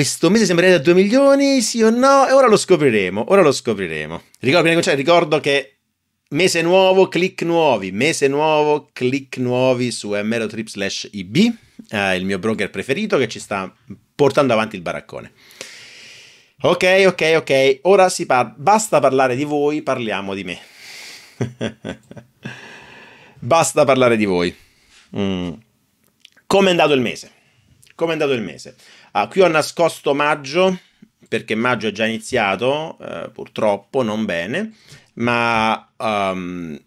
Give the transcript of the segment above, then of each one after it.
questo mese sembrerebbe da 2 milioni, sì o no? E ora lo scopriremo, ora lo scopriremo. Ricordo, cioè, ricordo che mese nuovo, click nuovi, mese nuovo, click nuovi su mrotrip slash ib, eh, il mio broker preferito che ci sta portando avanti il baraccone. Ok, ok, ok, ora si parla, basta parlare di voi, parliamo di me. basta parlare di voi. Mm. Come è andato il mese? Come è andato il mese? Ah, qui ho nascosto maggio, perché maggio è già iniziato, eh, purtroppo non bene, ma, um,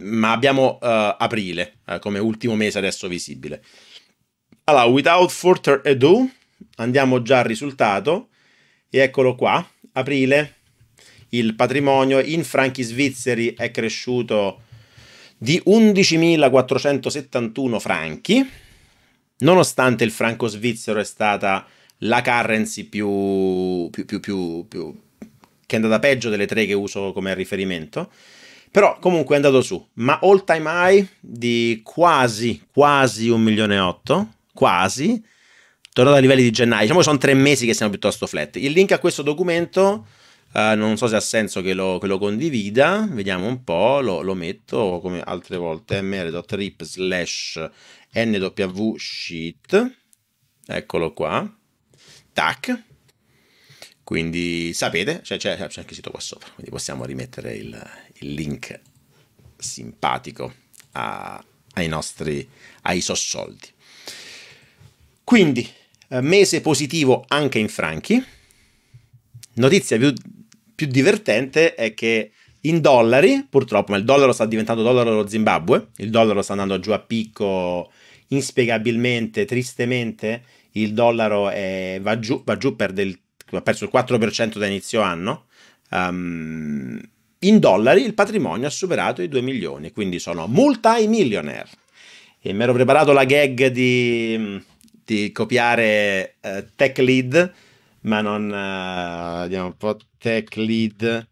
ma abbiamo uh, aprile uh, come ultimo mese adesso visibile. Allora, without further ado, andiamo già al risultato e eccolo qua, aprile, il patrimonio in franchi svizzeri è cresciuto di 11.471 franchi, nonostante il franco svizzero è stata la currency più, più, più, più, più che è andata peggio delle tre che uso come riferimento, però comunque è andato su. Ma all time high di quasi, quasi un milione e otto, quasi, tornato a livelli di gennaio. Diciamo che sono tre mesi che siamo piuttosto flat. Il link a questo documento, eh, non so se ha senso che lo, che lo condivida, vediamo un po', lo, lo metto come altre volte, mr.rip slash nw sheet, eccolo qua, tac, quindi sapete, c'è, c'è, anche il sito qua sopra, quindi possiamo rimettere il, il link simpatico a, ai nostri, ai sossoldi. Quindi, eh, mese positivo anche in franchi. Notizia più, più divertente è che in dollari, purtroppo, ma il dollaro sta diventando dollaro Zimbabwe, il dollaro sta andando giù a picco inspiegabilmente, tristemente, il dollaro è, eh, va giù, va giù per del, ha perso il 4% da inizio anno. Um, in dollari il patrimonio ha superato i 2 milioni, quindi sono multi-millionaire. E mi ero preparato la gag di, di copiare uh, tech lead, ma non... Uh, vediamo un po' tech lead...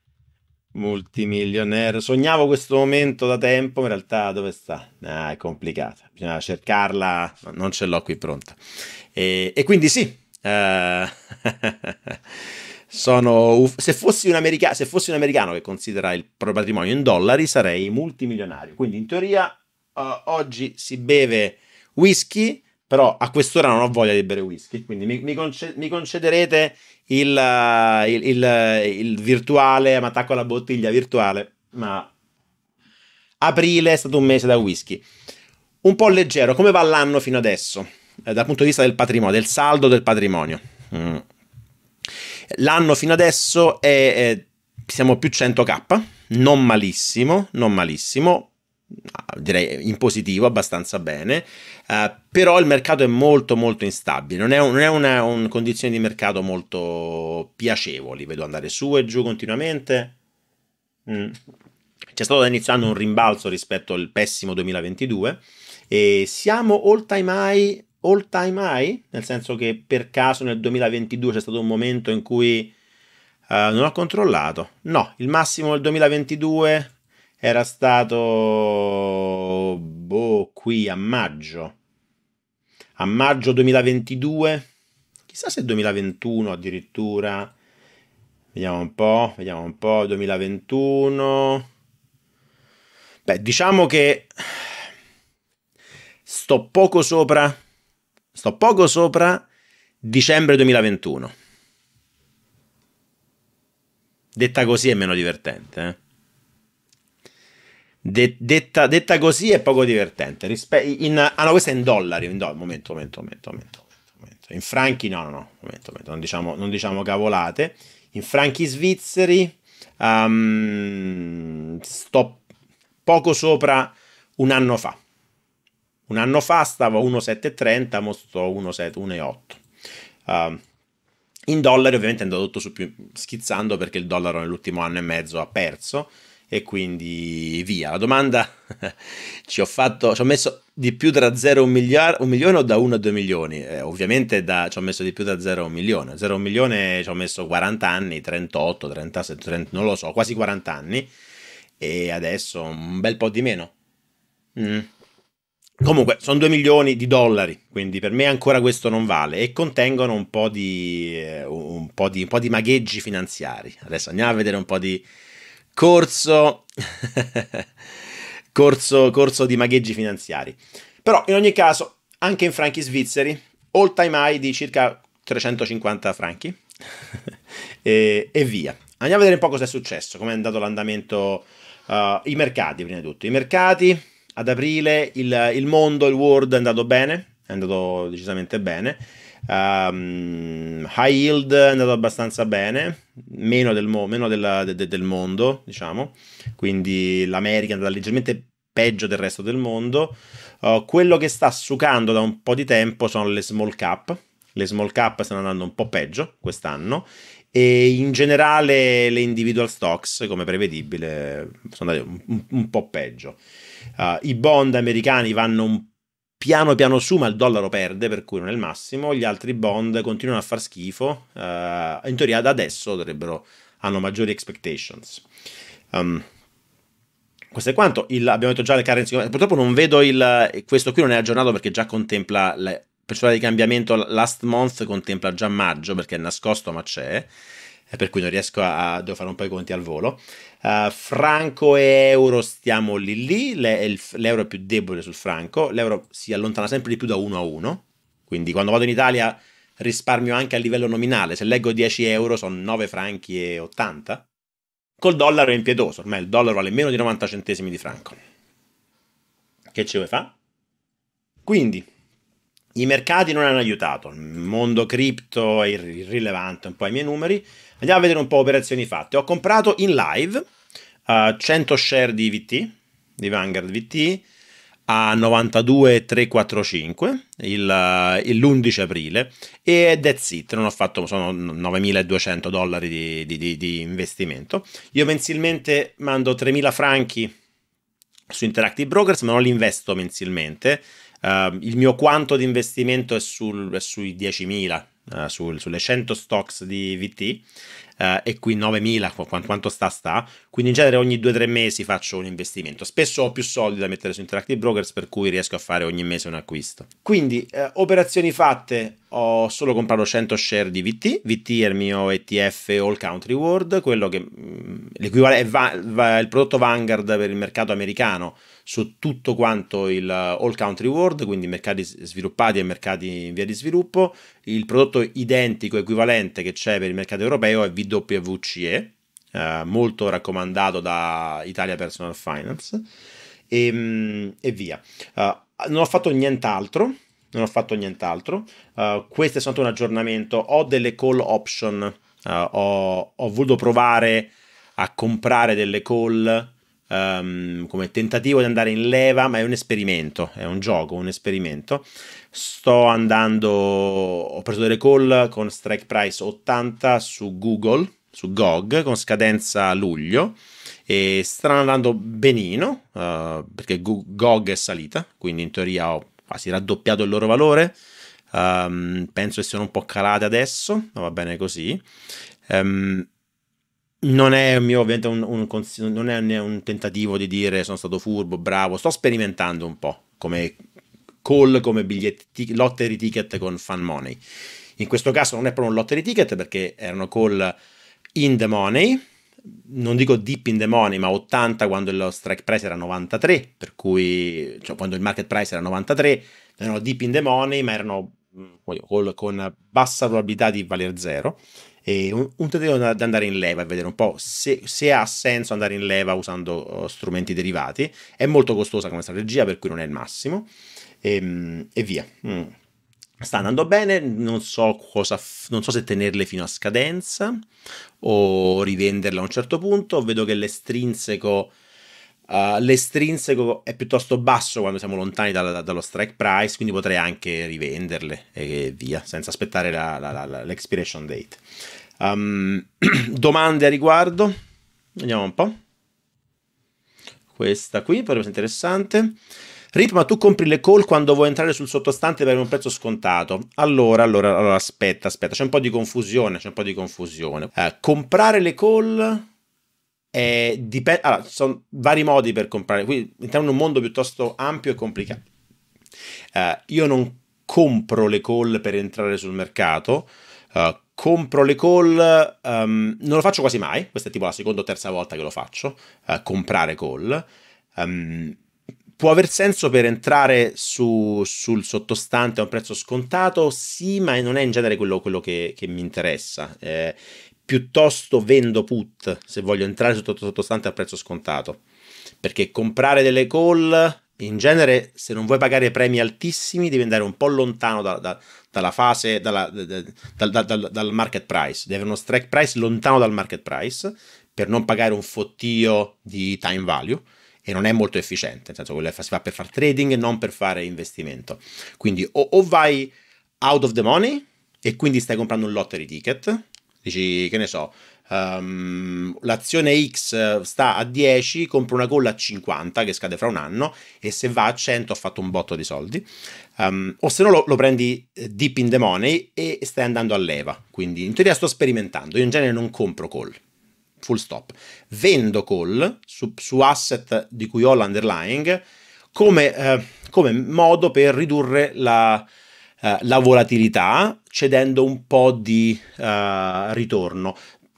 Multimillionaire. Sognavo questo momento da tempo, in realtà dove sta? Ah, è complicata. Bisogna cercarla, non ce l'ho qui pronta. E, e quindi sì. Uh, sono, se fossi, se fossi un americano che considera il proprio patrimonio in dollari, sarei multimilionario. Quindi in teoria uh, oggi si beve whisky però a quest'ora non ho voglia di bere whisky, quindi mi, mi, conce- mi concederete il, uh, il, il, il virtuale, ma attacco alla bottiglia virtuale, ma aprile è stato un mese da whisky. Un po' leggero, come va l'anno fino adesso, eh, dal punto di vista del patrimonio, del saldo del patrimonio? Mm. L'anno fino adesso è, è, siamo più 100k, non malissimo, non malissimo, Ah, direi in positivo abbastanza bene, uh, però il mercato è molto molto instabile, non è, un, non è una un condizione di mercato molto piacevoli, vedo andare su e giù continuamente. Mm. C'è stato da inizio anno un rimbalzo rispetto al pessimo 2022 e siamo all time high, all time high, nel senso che per caso nel 2022 c'è stato un momento in cui uh, non ho controllato. No, il massimo del 2022 era stato boh, qui a maggio, a maggio 2022, chissà se 2021 addirittura, vediamo un po', vediamo un po', 2021, beh diciamo che sto poco sopra, sto poco sopra dicembre 2021. Detta così è meno divertente, eh? De- detta, detta, così è poco divertente. Rispe- in, ah no, questa è in dollari. In do- momento, momento, momento, momento, momento. In franchi, no, no, no. Momento, momento. Non, diciamo, non diciamo cavolate. In franchi svizzeri, um, sto poco sopra un anno fa. Un anno fa stavo a 1,730, ora sto 1,8. Um, ehm, in dollari ovviamente è andato tutto su più schizzando perché il dollaro nell'ultimo anno e mezzo ha perso e quindi via. La domanda ci ho fatto, ci ho messo di più da 0 a 1 miliardo, un milione o da 1 a 2 milioni? Eh, ovviamente da, ci ho messo di più da 0 a 1 milione. 0 a 1 milione ci ho messo 40 anni, 38, 37, 30, non lo so, quasi 40 anni e adesso un bel po' di meno. Mm. Comunque, sono 2 milioni di dollari, quindi per me ancora questo non vale e contengono un po' di, eh, un po di, un po di magheggi finanziari. Adesso andiamo a vedere un po' di corso, corso, corso di magheggi finanziari. Però in ogni caso, anche in franchi svizzeri, all time high di circa 350 franchi e, e, via. Andiamo a vedere un po' cosa è successo, come è andato l'andamento, uh, i mercati prima di tutto. I mercati ad aprile, il, il mondo, il world è andato bene, è andato decisamente bene Um, high yield è andato abbastanza bene, meno del, mo- meno della, de- del mondo, diciamo, quindi l'America è andata leggermente peggio del resto del mondo. Uh, quello che sta sucando da un po' di tempo sono le small cap, le small cap stanno andando un po' peggio quest'anno e in generale le individual stocks, come prevedibile, sono andate un, un po' peggio. Uh, I bond americani vanno un piano piano su, ma il dollaro perde, per cui non è il massimo, gli altri bond continuano a far schifo, uh, in teoria da adesso dovrebbero, hanno maggiori expectations. Um, questo è quanto, il, abbiamo detto già le currency, purtroppo non vedo il, questo qui non è aggiornato perché già contempla, la percentuale cioè di cambiamento last month contempla già maggio perché è nascosto ma c'è, eh, per cui non riesco a, devo fare un po' i conti al volo. Eh, franco e euro stiamo lì lì, Le, il, l'euro è più debole sul franco, l'euro si allontana sempre di più da 1 a 1, quindi quando vado in Italia risparmio anche a livello nominale, se leggo 10 euro sono 9 franchi e 80. Col dollaro è impietoso, ormai il dollaro vale meno di 90 centesimi di franco. Che ci vuoi fa? Quindi, i mercati non hanno aiutato, il mondo cripto è irrilevante un po' ai miei numeri, Andiamo a vedere un po' operazioni fatte. Ho comprato in live uh, eh, 100 share di VT, di Vanguard VT, a 92,345 l'11 eh, aprile e that's it, non ho fatto, sono 9.200 dollari di, di, di, di investimento. Io mensilmente mando 3.000 franchi su Interactive Brokers, ma non li investo mensilmente. Uh, il mio quanto di investimento è, sul, è sui 10.000, eh, sul, sulle 100 stocks di VT uh, eh, e qui 9000 quanto, quanto sta sta quindi in genere ogni 2-3 mesi faccio un investimento spesso ho più soldi da mettere su Interactive Brokers per cui riesco a fare ogni mese un acquisto quindi uh, operazioni fatte ho solo comprato 100 share di VT. VT è il mio ETF All Country World, quello che mm, l'equivalente va, va, il prodotto Vanguard per il mercato americano su tutto quanto il uh, All Country World, quindi mercati sviluppati e mercati in via di sviluppo. Il prodotto identico, equivalente che c'è per il mercato europeo è VWCE, eh, uh, molto raccomandato da Italia Personal Finance. E, ehm, e via. Uh, non ho fatto nient'altro non ho fatto nient'altro. Uh, questo è soltanto un aggiornamento. Ho delle call option, uh, ho, ho, voluto provare a comprare delle call um, come tentativo di andare in leva, ma è un esperimento, è un gioco, un esperimento. Sto andando, ho preso delle call con strike price 80 su Google, su GOG, con scadenza luglio e stanno andando benino uh, perché GOG è salita, quindi in teoria ho quasi raddoppiato il loro valore. Um, penso che siano un po' calate adesso, ma va bene così. Um, non è mio ovviamente un, un, non è un tentativo di dire sono stato furbo, bravo, sto sperimentando un po' come call, come biglietti, lottery ticket con fan money. In questo caso non è proprio un lottery ticket perché erano call in the money, non dico deep in the money, ma 80 quando lo strike price era 93, per cui cioè, quando il market price era 93, erano deep in the money, ma erano mm, con, con bassa probabilità di valer zero. E un, un tentativo da, andare in leva e vedere un po' se, se, ha senso andare in leva usando oh, strumenti derivati. È molto costosa come strategia, per cui non è il massimo. E, ehm, e via. Mm sta andando bene, non so, cosa, non so, se tenerle fino a scadenza o rivenderle a un certo punto, vedo che l'estrinseco, uh, l'estrinseco è piuttosto basso quando siamo lontani da, da, dallo strike price, quindi potrei anche rivenderle e via, senza aspettare la, la, la, l'expiration date. Um, domande a riguardo? Vediamo un po'. Questa qui, potrebbe essere interessante. Rip, ma tu compri le call quando vuoi entrare sul sottostante per un prezzo scontato. Allora, allora, allora, aspetta, aspetta, c'è un po' di confusione, c'è un po' di confusione. Eh, comprare le call... Eh, dipende, allora, ci sono vari modi per comprare, qui entriamo in un mondo piuttosto ampio e complicato. Eh, io non compro le call per entrare sul mercato, eh, compro le call, um, non lo faccio quasi mai, questa è tipo la seconda o terza volta che lo faccio, eh, comprare call. Um, può aver senso per entrare su, sul sottostante a un prezzo scontato, sì, ma non è in genere quello, quello che, che, mi interessa. Eh, piuttosto vendo put se voglio entrare sul sottostante a prezzo scontato, perché comprare delle call in genere se non vuoi pagare premi altissimi devi andare un po' lontano da, da, dalla fase, dalla, da, dal, dal, market price, devi avere uno strike price lontano dal market price per non pagare un fottio di time value e non è molto efficiente, nel senso quello si fa per fare trading e non per fare investimento. Quindi o, o vai out of the money e quindi stai comprando un lottery ticket, dici che ne so, Um, l'azione X sta a 10, compro una call a 50 che scade fra un anno e se va a 100 ho fatto un botto di soldi, um, o se no lo, lo, prendi eh, deep in the money e stai andando a leva, quindi in teoria sto sperimentando, io in genere non compro call, full stop. Vendo call su, su asset di cui ho l'underlying come, eh, come modo per ridurre la, eh, la volatilità cedendo un po' di eh, ritorno.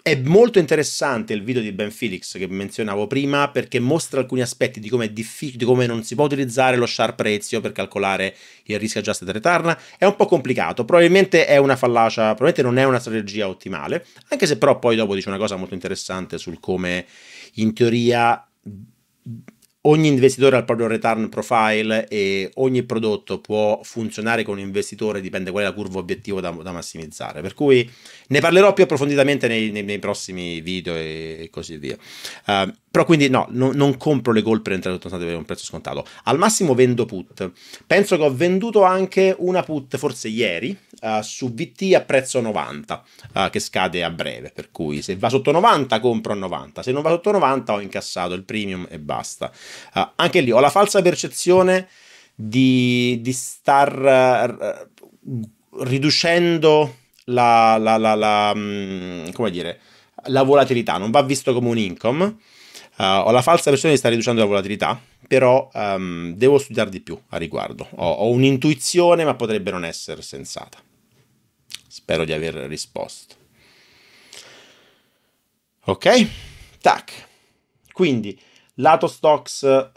È molto interessante il video di Ben Felix che menzionavo prima perché mostra alcuni aspetti di come, è di come non si può utilizzare lo sharp ratio per calcolare il risk adjusted return. È un po' complicato, probabilmente è una fallacia, probabilmente non è una strategia ottimale, anche se però poi dopo dice una cosa molto interessante sul come in teoria ogni investitore ha il proprio return profile e ogni prodotto può funzionare con un investitore, dipende qual è la curva obiettivo da, da massimizzare. Per cui ne parlerò più approfonditamente nei, nei, nei prossimi video e così via. Uh, però quindi no, no, non compro le call per entrare sotto un prezzo scontato. Al massimo vendo put. Penso che ho venduto anche una put forse ieri uh, su VT a prezzo 90 uh, eh, che scade a breve, per cui se va sotto 90 compro a 90, se non va sotto 90 ho incassato il premium e basta. Uh, anche lì ho la falsa percezione di, di star uh, riducendo la, la, la, la mm, come dire, la volatilità, non va visto come un income. Uh, ho la falsa percezione di star riducendo la volatilità, però um, devo studiare di più a riguardo. Ho, ho un'intuizione, ma potrebbe non essere sensata. Spero di aver risposto. Ok? Tac. Quindi Lato stocks eh,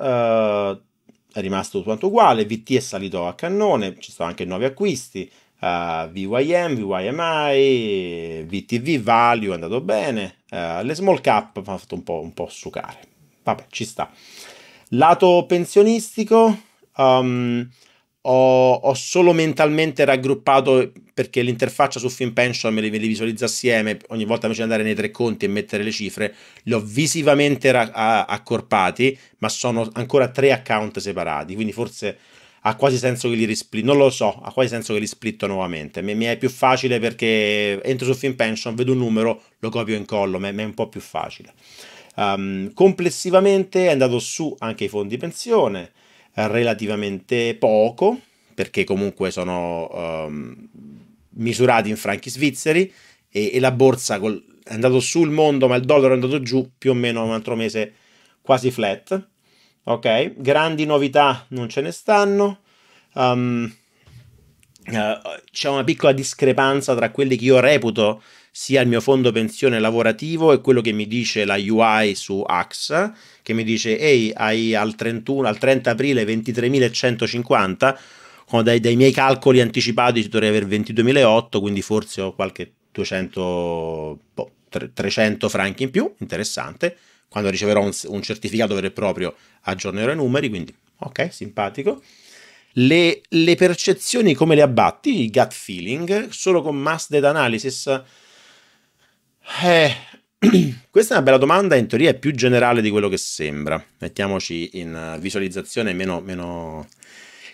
è rimasto tutto quanto uguale, VT è salito a cannone, ci sono anche nuovi acquisti, uh, eh, VYM, VYMI, VTV, Value è andato bene, uh, le small cap mi hanno fatto un po', un po', sucare, vabbè ci sta. Lato pensionistico, um, ho, ho, solo mentalmente raggruppato eh, perché l'interfaccia su FinPension me li, visualizza assieme, ogni volta invece di andare nei tre conti e mettere le cifre, li ho visivamente ra- a- accorpati, ma sono ancora tre account separati, quindi forse ha quasi senso che li risplit, non lo so, ha quasi senso che li splitto nuovamente, mi, mi è più facile perché entro su FinPension, vedo un numero, lo copio e incollo, mi è un po' più facile. Um, complessivamente è andato su anche i fondi pensione, relativamente poco, perché comunque sono um, misurati in franchi svizzeri e, e la borsa col, è andato su il mondo, ma il dollaro è andato giù più o meno un altro mese quasi flat. Ok, grandi novità non ce ne stanno. Um, uh, c'è una piccola discrepanza tra quelli che io reputo sia il mio fondo pensione lavorativo e quello che mi dice la UI su AXA, che mi dice ehi, hai al, 31, al 30 aprile 23.150, quando dai, dai, miei calcoli anticipati ci dovrei avere 22.008, quindi forse ho qualche 200, boh, 300 franchi in più, interessante. Quando riceverò un, un certificato vero e proprio aggiornerò i numeri, quindi ok, simpatico. Le, le, percezioni come le abbatti, il gut feeling, solo con mass data analysis eh, questa è una bella domanda, in teoria è più generale di quello che sembra. Mettiamoci in eh, visualizzazione meno... meno...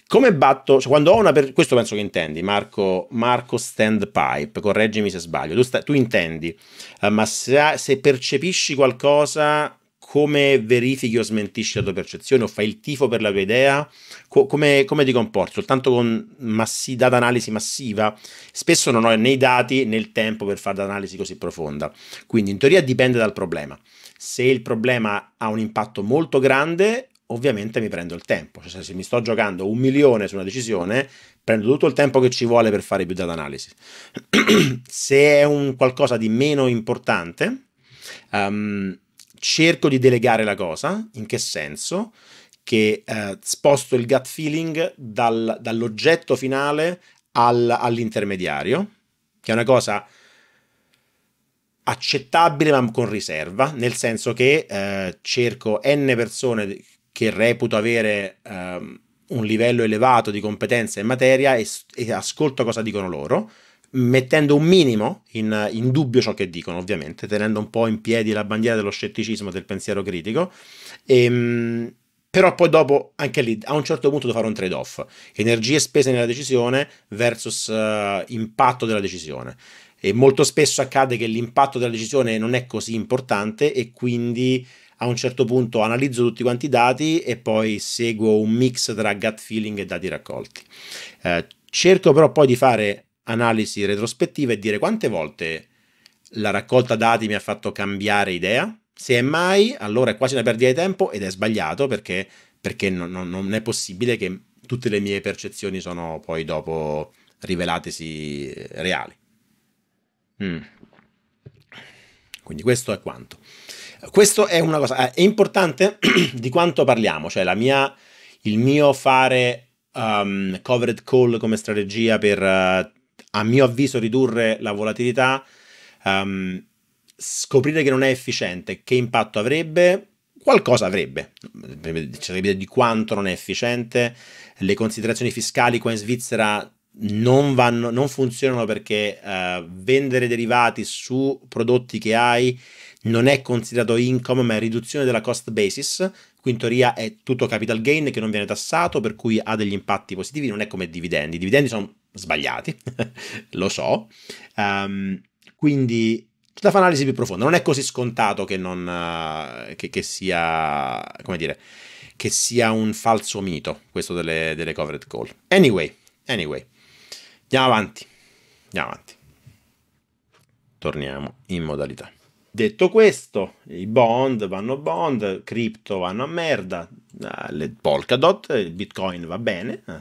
Come batto, cioè quando ho una, per... questo penso che intendi, Marco, Marco Standpipe, correggimi se sbaglio, tu, sta... tu intendi, uh, ma se, se percepisci qualcosa come verifichi o smentisci la tua percezione o fai il tifo per la tua idea, Co- come, come, ti comporti? Soltanto con massi- data analisi massiva? Spesso non ho né i dati né il tempo per fare data analisi così profonda. Quindi in teoria dipende dal problema. Se il problema ha un impatto molto grande, ovviamente mi prendo il tempo. Cioè, se mi sto giocando un milione su una decisione, prendo tutto il tempo che ci vuole per fare più data analisi. se è un qualcosa di meno importante, um, cerco di delegare la cosa, in che senso? Che eh, sposto il gut feeling dal, dall'oggetto finale al, all'intermediario, che è una cosa accettabile ma con riserva, nel senso che eh, cerco n persone che reputo avere eh, un livello elevato di competenza in materia e, e ascolto cosa dicono loro mettendo un minimo in, in, dubbio ciò che dicono, ovviamente, tenendo un po' in piedi la bandiera dello scetticismo, del pensiero critico. E, ehm, però poi dopo, anche lì, a un certo punto devo fare un trade-off. Energie spese nella decisione versus uh, impatto della decisione. E molto spesso accade che l'impatto della decisione non è così importante e quindi a un certo punto analizzo tutti quanti i dati e poi seguo un mix tra gut feeling e dati raccolti. Eh, cerco però poi di fare analisi retrospettiva e dire quante volte la raccolta dati mi ha fatto cambiare idea. Se è mai, allora è quasi una perdita di tempo ed è sbagliato perché, perché non, non, non è possibile che tutte le mie percezioni sono poi dopo rivelatesi eh, reali. Mm. Quindi questo è quanto. Questo è una cosa, eh, è importante di quanto parliamo, cioè mia, il mio fare um, covered call come strategia per uh, a mio avviso ridurre la volatilità, um, scoprire che non è efficiente, che impatto avrebbe, qualcosa avrebbe, ci sarebbe di quanto non è efficiente, le considerazioni fiscali qua in Svizzera non, vanno, non funzionano perché uh, vendere derivati su prodotti che hai non è considerato income ma è riduzione della cost basis, qui in teoria è tutto capital gain che non viene tassato per cui ha degli impatti positivi, non è come dividendi, i dividendi sono sbagliati, lo so. Um, quindi c'è da fare un'analisi più profonda. Non è così scontato che, non, eh, che, che, sia, come dire, che sia un falso mito questo delle, delle covered call. Anyway, anyway, andiamo avanti. Andiamo avanti. Torniamo in modalità. Detto questo, i bond vanno bond, cripto vanno a merda, eh, le Polkadot, il bitcoin va bene, eh.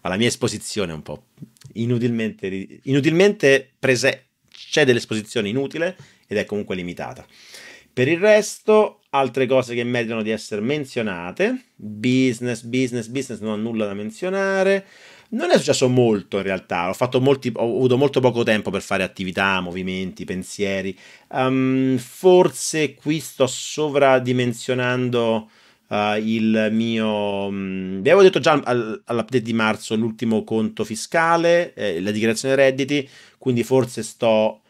alla mia esposizione un po' inutilmente, inutilmente prese- c'è dell'esposizione inutile ed è comunque limitata. Per il resto, altre cose che meritano di essere menzionate, business, business, business, non ho nulla da menzionare. Non è successo molto in realtà, ho, molti, ho avuto molto poco tempo per fare attività, movimenti, pensieri. Um, forse qui sto sovradimensionando uh, il mio... Mh, mm, vi avevo detto già al, all'update di marzo l'ultimo conto fiscale, eh, la dichiarazione redditi, quindi forse sto...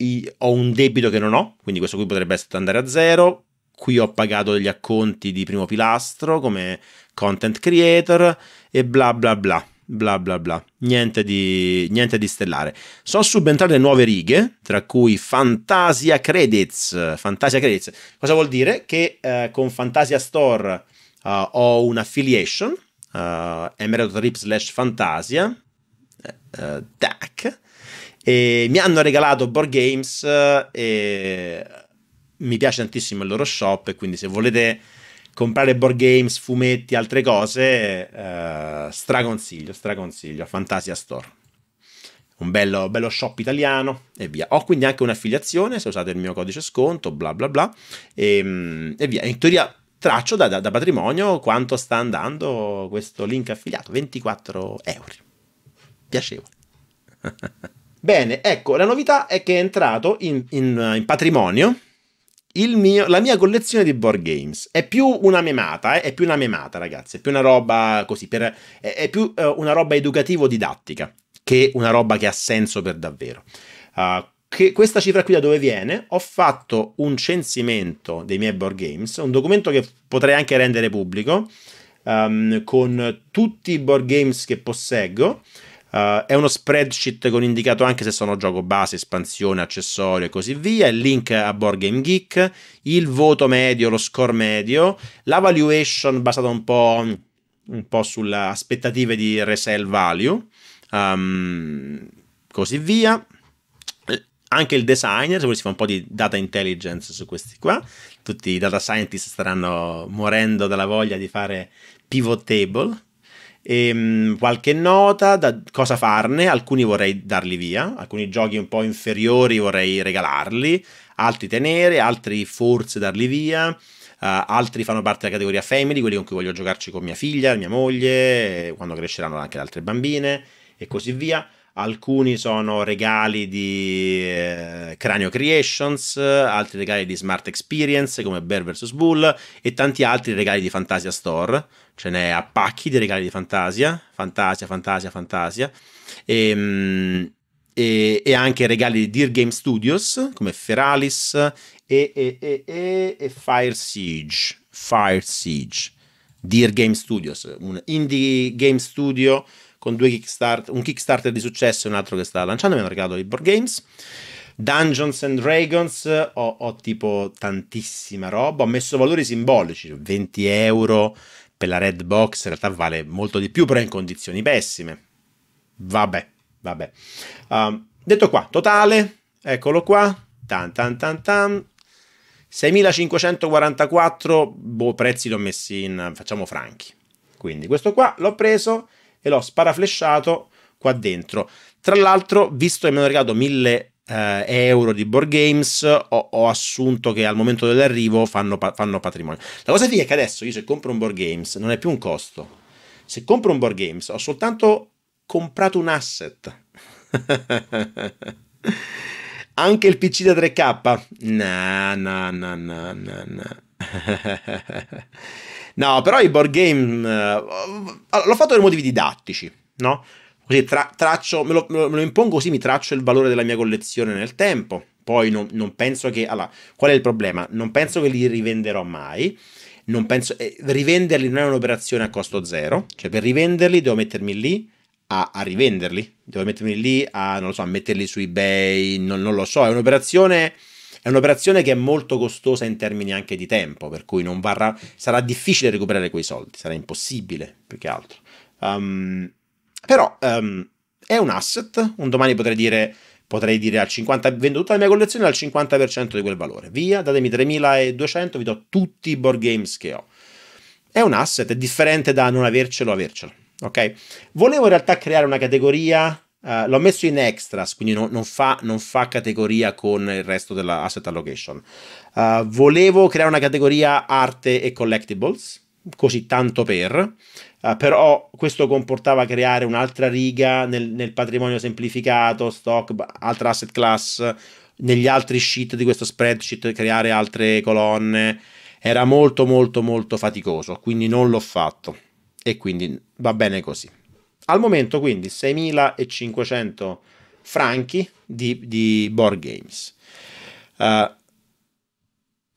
I, ho un debito che non ho, quindi questo qui potrebbe andare a zero. Qui ho pagato degli acconti di primo pilastro come content creator e bla bla bla bla bla bla, niente di, niente di stellare. Sono subentrate nuove righe, tra cui Fantasia Credits. Fantasia Credits, cosa vuol dire? Che eh, con Fantasia Store uh, ho un'affiliation, uh, eh, emerald.rip slash fantasia, uh, eh, DAC, e mi hanno regalato board games e mi piace tantissimo il loro shop, e quindi se volete comprare board games, fumetti, altre cose, eh, straconsiglio, straconsiglio, Fantasia Store. Un bello, bello, shop italiano e via. Ho quindi anche un'affiliazione, se usate il mio codice sconto, bla bla bla, e, ehm, e via. In teoria traccio da, da, da, patrimonio quanto sta andando questo link affiliato, 24 euro. Piacevole. Bene, ecco, la novità è che è entrato in, in, eh, in patrimonio mio, la mia collezione di board games. È più una memata, eh? è più una memata ragazzi, è più una roba così, per, è, è, più uh, una roba educativo-didattica che una roba che ha senso per davvero. Uh, che questa cifra qui da dove viene? Ho fatto un censimento dei miei board games, un documento che potrei anche rendere pubblico, um, con tutti i board games che posseggo, Uh, è uno spreadsheet con indicato anche se sono gioco base, espansione, accessorio e così via. Il link a Board Game Geek, il voto medio, lo score medio, la valuation basata un po', un po sulle aspettative di resale value, um, così via. Anche il designer, se volessi fare un po' di data intelligence su questi qua, tutti i data scientist staranno morendo dalla voglia di fare pivot table. E, ehm, qualche nota da cosa farne, alcuni vorrei darli via, alcuni giochi un po' inferiori vorrei regalarli, altri tenere, altri forse darli via. Uh, altri fanno parte della categoria family, quelli con cui voglio giocarci con mia figlia, mia moglie, eh, quando cresceranno anche le altre bambine e così via alcuni sono regali di eh, Cranio Creations, altri regali di Smart Experience come Bear vs. Bull e tanti altri regali di Fantasia Store, ce n'è a pacchi di regali di Fantasia, Fantasia, Fantasia, Fantasia, e, ehm, e, e anche regali di Dear Game Studios come Feralis e, e Fire Siege, Fire Siege, Dear Game Studios, un indie game studio con due Kickstarter, un Kickstarter di successo e un altro che sta lanciando, mi hanno regalato i board games. Dungeons and Dragons ho, ho, tipo tantissima roba, ho messo valori simbolici, 20 euro per la Red Box, in realtà vale molto di più, però in condizioni pessime. Vabbè, vabbè. Um, detto qua, totale, eccolo qua, tan tan tan tan, 6544, boh, prezzi li ho messi in, facciamo franchi. Quindi questo qua l'ho preso, e l'ho sparaflesciato qua dentro. Tra l'altro, visto che mi hanno regalato 1000 eh, euro di board games, ho, ho, assunto che al momento dell'arrivo fanno, fanno patrimonio. La cosa figa è che adesso io se compro un board games non è più un costo. Se compro un board games ho soltanto comprato un asset. Anche il PC da 3K? No, no, no, no, no, no no, però i board game eh, l'ho fatto per motivi didattici, no? Così tra, traccio, me lo, me lo, impongo così mi traccio il valore della mia collezione nel tempo. Poi non, non penso che... Allora, qual è il problema? Non penso che li rivenderò mai. Non penso, eh, rivenderli non è un'operazione a costo zero. Cioè, per rivenderli devo mettermi lì a, a rivenderli. Devo mettermi lì a, non lo so, a metterli su eBay. Non, non lo so, è un'operazione è un'operazione che è molto costosa in termini anche di tempo, per cui varrà, sarà difficile recuperare quei soldi, sarà impossibile più che altro. Um, però um, è un asset, un domani potrei dire potrei dire al 50, vendo tutta la mia collezione al 50% di quel valore. Via, datemi 3200, vi do tutti i board games che ho. È un asset, è differente da non avercelo o avercelo. Ok? Volevo in realtà creare una categoria Uh, l'ho messo in extras, quindi no, non, fa, non, fa, categoria con il resto dell'asset allocation. Uh, volevo creare una categoria arte e collectibles, così tanto per, uh, però questo comportava creare un'altra riga nel, nel, patrimonio semplificato, stock, altra asset class, negli altri sheet di questo spreadsheet, creare altre colonne. Era molto molto molto faticoso, quindi non l'ho fatto. E quindi va bene così. Al momento quindi 6.500 franchi di, di board games. Uh,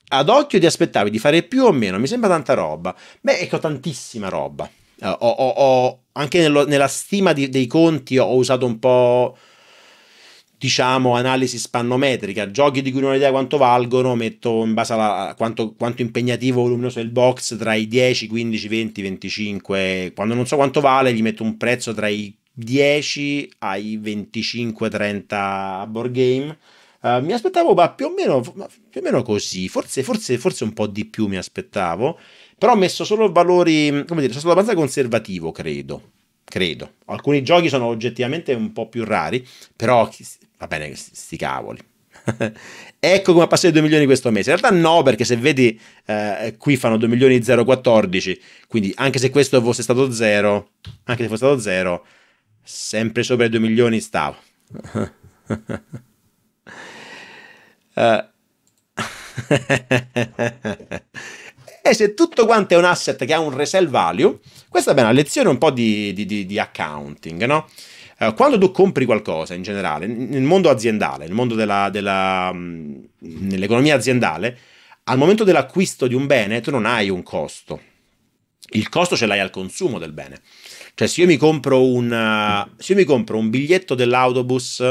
ad occhio ti aspettavi di fare più o meno? Mi sembra tanta roba. Beh, ecco, tantissima roba. Uh, ho, ho, ho, anche nello, nella stima di, dei conti ho usato un po' diciamo, analisi spannometrica, giochi di cui non ho idea quanto valgono, metto in base a quanto, quanto impegnativo e voluminoso è il box tra i 10, 15, 20, 25, quando non so quanto vale gli metto un prezzo tra i 10 ai 25, 30 board game. Uh, mi aspettavo ma più, o meno, più o meno così, forse, forse, forse un po' di più mi aspettavo, però ho messo solo valori, come dire, sono stato abbastanza conservativo, credo credo. Alcuni giochi sono oggettivamente un po' più rari, però va bene sti cavoli. ecco come passato passare 2 milioni questo mese. In realtà no, perché se vedi eh, qui fanno 2 milioni 014, quindi anche se questo fosse stato 0, anche se fosse stato 0, sempre sopra i 2 milioni stavo. Eh. e se tutto quanto è un asset che ha un resell value, questa è una lezione un po' di, di, di, di accounting, no? Eh, quando tu compri qualcosa in generale, nel mondo aziendale, nel mondo della, della, mm, nell'economia aziendale, al momento dell'acquisto di un bene tu non hai un costo. Il costo ce l'hai al consumo del bene. Cioè se io mi compro un, eh, se io mi compro un biglietto dell'autobus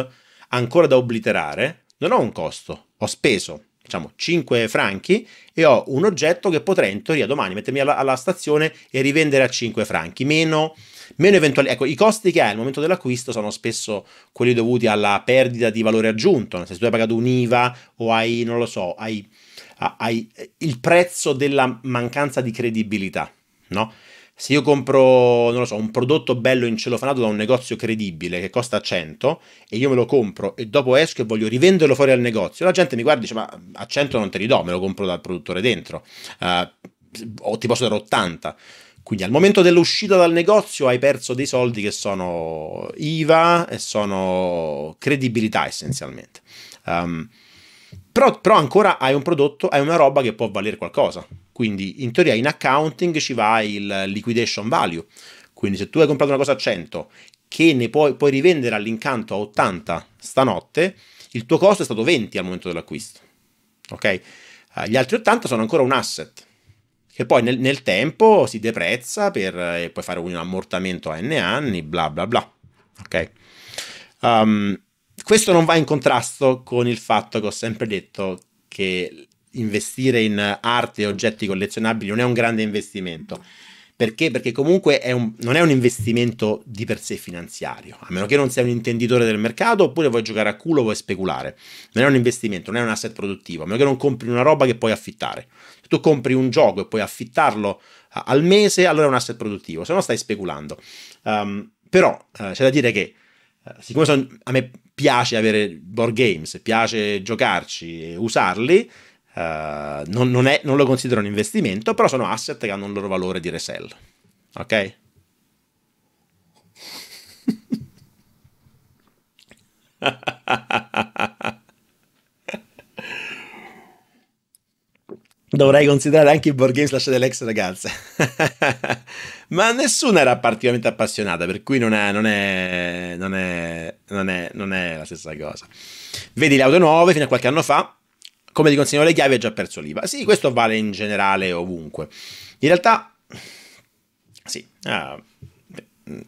ancora da obliterare, non ho un costo, ho speso diciamo 5 franchi e ho un oggetto che potrei in teoria domani mettermi alla, alla stazione e rivendere a 5 franchi, meno Meno eventuali, ecco, i costi che hai al momento dell'acquisto sono spesso quelli dovuti alla perdita di valore aggiunto, nel senso tu hai pagato un'IVA o hai, non lo so, hai, hai eh, il prezzo della mancanza di credibilità, no? Se io compro, non lo so, un prodotto bello incelofanato da un negozio credibile che costa 100 e io me lo compro e dopo esco e voglio rivenderlo fuori al negozio, la gente mi guarda e dice ma a 100 non te li do, me lo compro dal produttore dentro, uh, o ti posso dare 80. Quindi al momento dell'uscita dal negozio hai perso dei soldi che sono IVA e sono credibilità essenzialmente. Um, però, però, ancora hai un prodotto, hai una roba che può valere qualcosa. Quindi in teoria in accounting ci va il liquidation value. Quindi se tu hai comprato una cosa a 100 che ne puoi, puoi rivendere all'incanto a 80 stanotte, il tuo costo è stato 20 al momento dell'acquisto. Ok? Uh, gli altri 80 sono ancora un asset che poi nel, nel tempo si deprezza per eh, poi fare un ammortamento a n anni, bla bla bla. Ok? Um, questo non va in contrasto con il fatto che ho sempre detto che investire in arte e oggetti collezionabili non è un grande investimento. Perché? Perché comunque è un, non è un investimento di per sé finanziario, a meno che non sei un intenditore del mercato oppure vuoi giocare a culo, vuoi speculare. Non è un investimento, non è un asset produttivo, a meno che non compri una roba che puoi affittare. Se tu compri un gioco e puoi affittarlo al mese, allora è un asset produttivo, se no stai speculando. Um, però uh, c'è da dire che, uh, siccome son, a me piace avere board games, piace giocarci e usarli, Uh, non, non, è, non, lo considero un investimento, però sono asset che hanno un loro valore di resell. Ok? Dovrei considerare anche i board game slash delle ex ragazze. Ma nessuna era particolarmente appassionata, per cui non è, non è, non è, non è la stessa cosa. Vedi le auto nuove fino a qualche anno fa come ti consegno le chiavi hai già perso l'IVA. Sì, questo vale in generale ovunque. In realtà, sì, ah,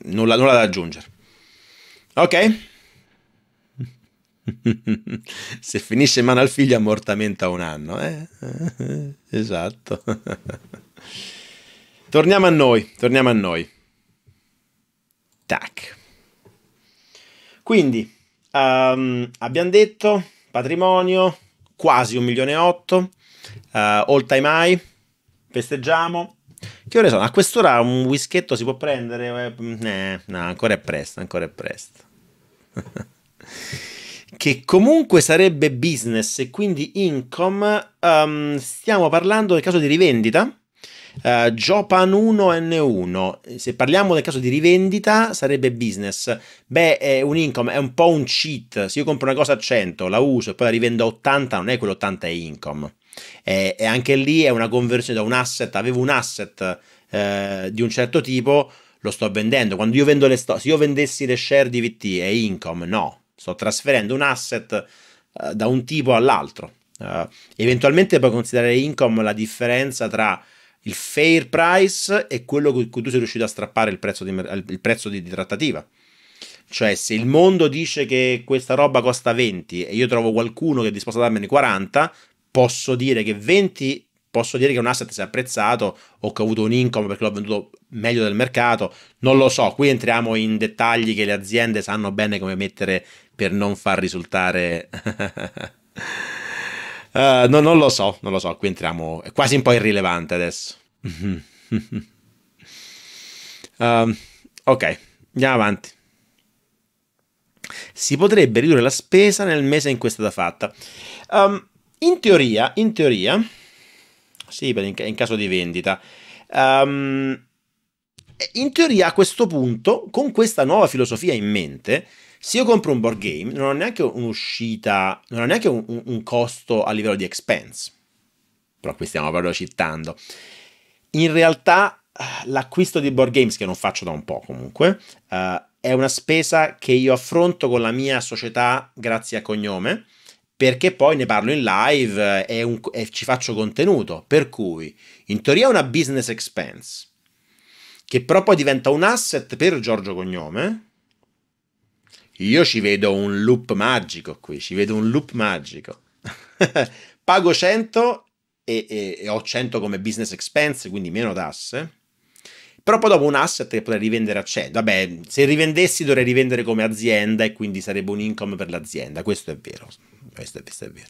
nulla, nulla da aggiungere. Ok? Se finisce in mano al figlio ammortamenta un anno, eh? Esatto. torniamo a noi, torniamo a noi. Tac. Quindi, um, abbiamo detto patrimonio, quasi un milione e otto, eh, all time high, festeggiamo. Che ore sono? A quest'ora un whisketto si può prendere? Eh, mm, eh no, ancora è presto, ancora è presto. che comunque sarebbe business e quindi income. Um, stiamo parlando del caso di rivendita Uh, Jopan 1N1, se parliamo del caso di rivendita, sarebbe business. Beh, è un income, è un po' un cheat. Se io compro una cosa a 100, la uso e poi la rivendo a 80, non è quello 80 è income. E, e anche lì è una conversione da un asset. Avevo un asset eh, di un certo tipo, lo sto vendendo. Quando io vendo le stock, se io vendessi le share di VT è income, no. Sto trasferendo un asset eh, da un tipo all'altro. Uh, eventualmente puoi considerare income la differenza tra il fair price è quello con cui tu sei riuscito a strappare il prezzo, di, il prezzo di, di, trattativa. Cioè, se il mondo dice che questa roba costa 20 e io trovo qualcuno che è disposto a darmene 40, posso dire che 20, posso dire che un asset si è apprezzato o che ho avuto un income perché l'ho venduto meglio del mercato. Non lo so, qui entriamo in dettagli che le aziende sanno bene come mettere per non far risultare. Uh, no, non lo so, non lo so, qui entriamo, è quasi un po' irrilevante adesso. um, ok, andiamo avanti. Si potrebbe ridurre la spesa nel mese in cui è stata fatta. Um, in teoria, in teoria, sì, in, in caso di vendita, um, in teoria a questo punto, con questa nuova filosofia in mente, se io compro un board game, non ho neanche un'uscita, non ho neanche un, un, costo a livello di expense. Però qui stiamo proprio velocizzando. In realtà l'acquisto di board games, che non faccio da un po' comunque, uh, è una spesa che io affronto con la mia società grazie a cognome, perché poi ne parlo in live e, eh, un, e ci faccio contenuto. Per cui, in teoria è una business expense, che però poi diventa un asset per Giorgio Cognome, io ci vedo un loop magico qui, ci vedo un loop magico. Pago 100 e, e, e, ho 100 come business expense, quindi meno tasse. Però poi dopo un asset che potrei rivendere a 100. Vabbè, se rivendessi dovrei rivendere come azienda e quindi sarebbe un income per l'azienda. Questo è vero. Questo è, questo è vero.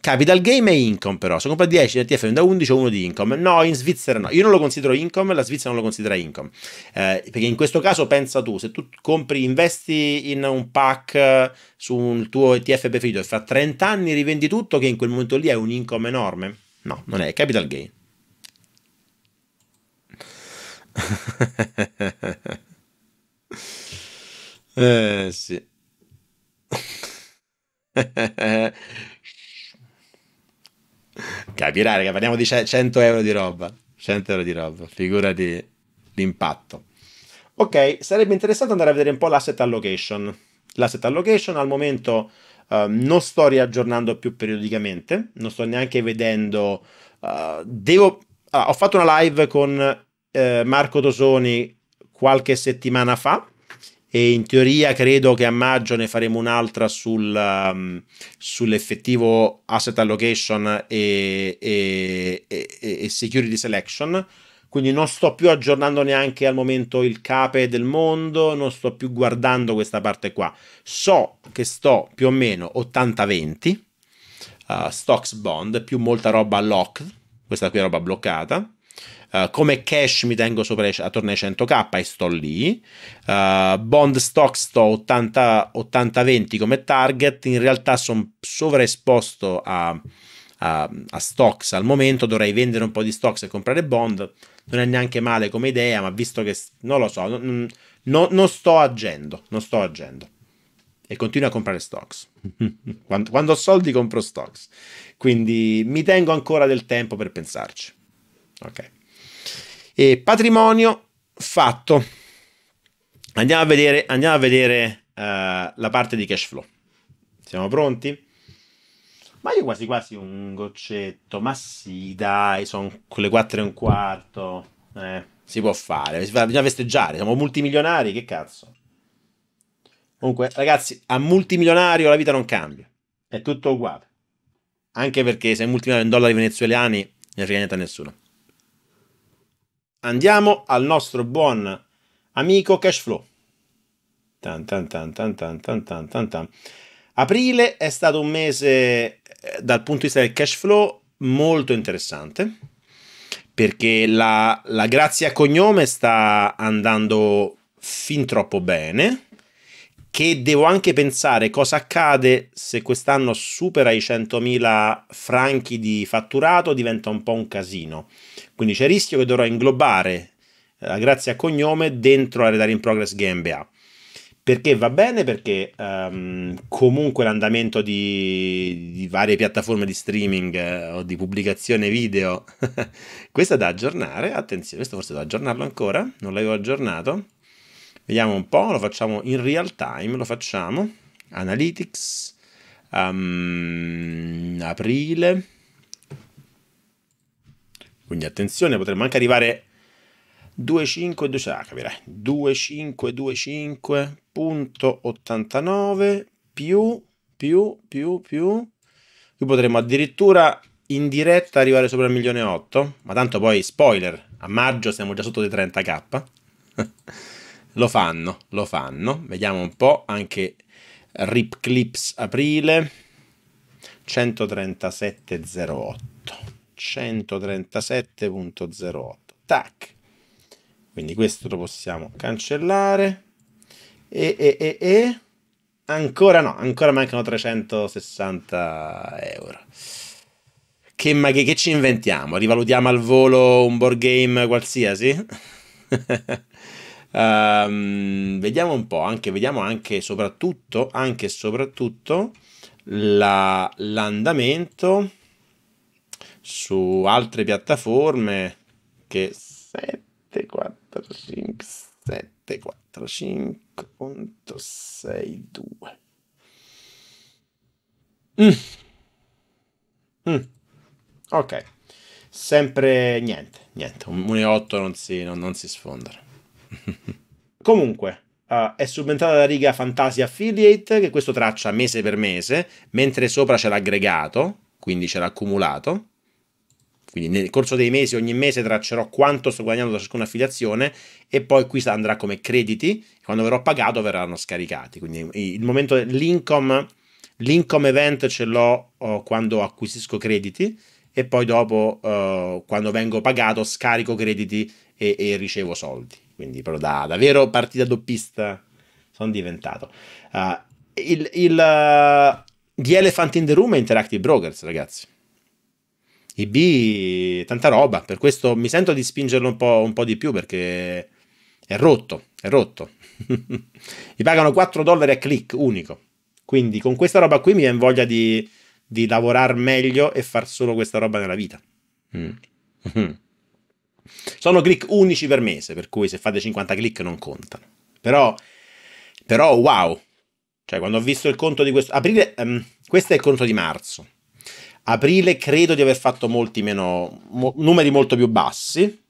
Capital Game è income però, se compra 10 ETF da 11 o 1 di income, no in Svizzera no, io non lo considero income, la Svizzera non lo considera income, eh, perché in questo caso pensa tu, se tu compri, investi in un pack eh, sul tuo ETF preferito e fra 30 anni rivendi tutto che in quel momento lì è un income enorme, no, non è, capital gain. eh sì. capirà, raga, parliamo di 100 euro di roba, 100 euro di roba, figurati l'impatto. Ok, sarebbe interessante andare a vedere un po' l'asset allocation. L'asset allocation al momento uh, non sto riaggiornando più periodicamente, non sto neanche vedendo... Uh, devo... Ah, ho fatto una live con uh, Marco Tosoni qualche settimana fa, e in teoria credo che a maggio ne faremo un'altra sul, um, sull'effettivo asset allocation e, e, e, e, security selection. Quindi non sto più aggiornando neanche al momento il cape del mondo, non sto più guardando questa parte qua. So che sto più o meno 80-20 uh, stocks bond più molta roba locked, questa qui è roba bloccata eh, come cash mi tengo sopra, attorno ai 100k e sto lì. Uh, bond stock sto 80-20 come target. In realtà sono sovraesposto a, a, a, stocks al momento. Dovrei vendere un po' di stocks e comprare bond. Non è neanche male come idea, ma visto che non lo so, non, non, non sto agendo. Non sto agendo e continuo a comprare stocks. quando, quando, ho soldi compro stocks. Quindi mi tengo ancora del tempo per pensarci. Ok. E patrimonio fatto. Andiamo a vedere, andiamo a vedere uh, la parte di cash flow. Siamo pronti? Ma io quasi quasi un goccetto, ma sì, dai, sono quelle 4 e un quarto. Eh, si può fare, bisogna festeggiare, siamo multimilionari, che cazzo. Comunque, ragazzi, a multimilionario la vita non cambia, è tutto uguale. Anche perché se è multimilionario in dollari venezuelani, non frega niente a nessuno. Andiamo al nostro buon amico Cashflow. Tan, tan, tan, tan, tan, tan, tan, tan, tan. Aprile è stato un mese eh, dal punto di vista del cash flow molto interessante perché la, la grazia cognome sta andando fin troppo bene che devo anche pensare cosa accade se quest'anno supera i 100.000 franchi di fatturato diventa un po' un casino quindi c'è il rischio che dovrò inglobare eh, grazie a cognome dentro la Redar in Progress GmbH. Perché va bene? Perché um, comunque l'andamento di, di, varie piattaforme di streaming eh, o di pubblicazione video, questa è da aggiornare, attenzione, questo forse è da aggiornarlo ancora, non l'avevo aggiornato. Vediamo un po', lo facciamo in real time, lo facciamo, analytics, um, aprile, quindi attenzione, potremmo anche arrivare 2525, capirai, 2525.89 più, più, più, più. Qui potremmo addirittura in diretta arrivare sopra il milione e 8, ma tanto poi, spoiler, a maggio siamo già sotto dei 30k. lo fanno, lo fanno. Vediamo un po', anche Rip Clips aprile, 137,08. 137.08. Tac. Quindi questo lo possiamo cancellare. E, e, e, e, ancora no, ancora mancano 360 euro. Che, ma che, che ci inventiamo? Rivalutiamo al volo un board game qualsiasi? um, vediamo un po', anche, vediamo anche soprattutto, anche soprattutto la, l'andamento su altre piattaforme che 7, 4, 5, 7, 4, 5.62. Mm. Mm. Ok, sempre niente, niente, un 1,8 non si, non, non si sfondano. Comunque, Uh, è subentrata la riga Fantasy Affiliate, che questo traccia mese per mese, mentre sopra c'è l'aggregato, quindi c'è l'accumulato. Quindi nel corso dei mesi, ogni mese traccerò quanto sto guadagnando da ciascuna affiliazione e poi qui andrà come crediti, quando verrò pagato verranno scaricati. Quindi il momento l'income, l'income event ce l'ho oh, quando acquisisco crediti e poi dopo oh, quando vengo pagato scarico crediti e, e ricevo soldi. Quindi però da, da partita doppista sono diventato. Uh, il, il uh, eh, The Elephant in the Room è Interactive Brokers, ragazzi i B, tanta roba, per questo mi sento di spingerlo un po', un po di più perché è rotto, è rotto. mi pagano 4 dollari a click unico. Quindi con questa roba qui mi viene voglia di, di lavorare meglio e far solo questa roba nella vita. Mm. Mm-hmm. Sono click unici per mese, per cui se fate 50 click non contano. Però, però wow. Cioè, quando ho visto il conto di questo... Aprile... Um, questo è il conto di marzo. Aprile credo di aver fatto molti meno, mo, numeri molto più bassi,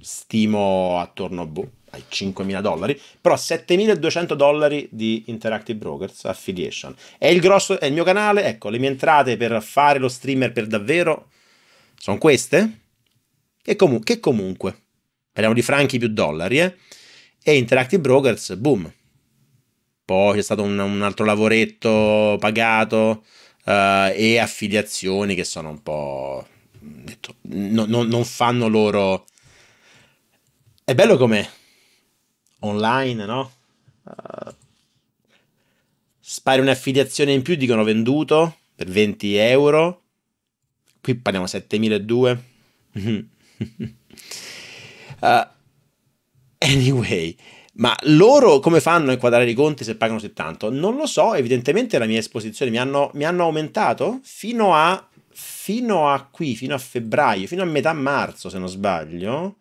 stimo attorno boh, ai 5.000 dollari, però 7.200 dollari di Interactive Brokers Affiliation. È il grosso, è il mio canale, ecco, le mie entrate per fare lo streamer per davvero sono queste, che, comu- che comunque, parliamo di franchi più dollari, eh? e Interactive Brokers, boom. Poi c'è stato un, un altro lavoretto pagato, uh, e affiliazioni che sono un po'... Detto, no, no, non fanno loro... È bello come online, no? Uh, spari un'affiliazione in più, dicono venduto per 20 euro. Qui parliamo 7200. uh, eh, anyway, ma loro come fanno a inquadrare i conti se pagano 70? Non lo so, evidentemente la mia esposizione mi hanno, mi hanno aumentato fino a, fino a qui, fino a febbraio, fino a metà marzo se non sbaglio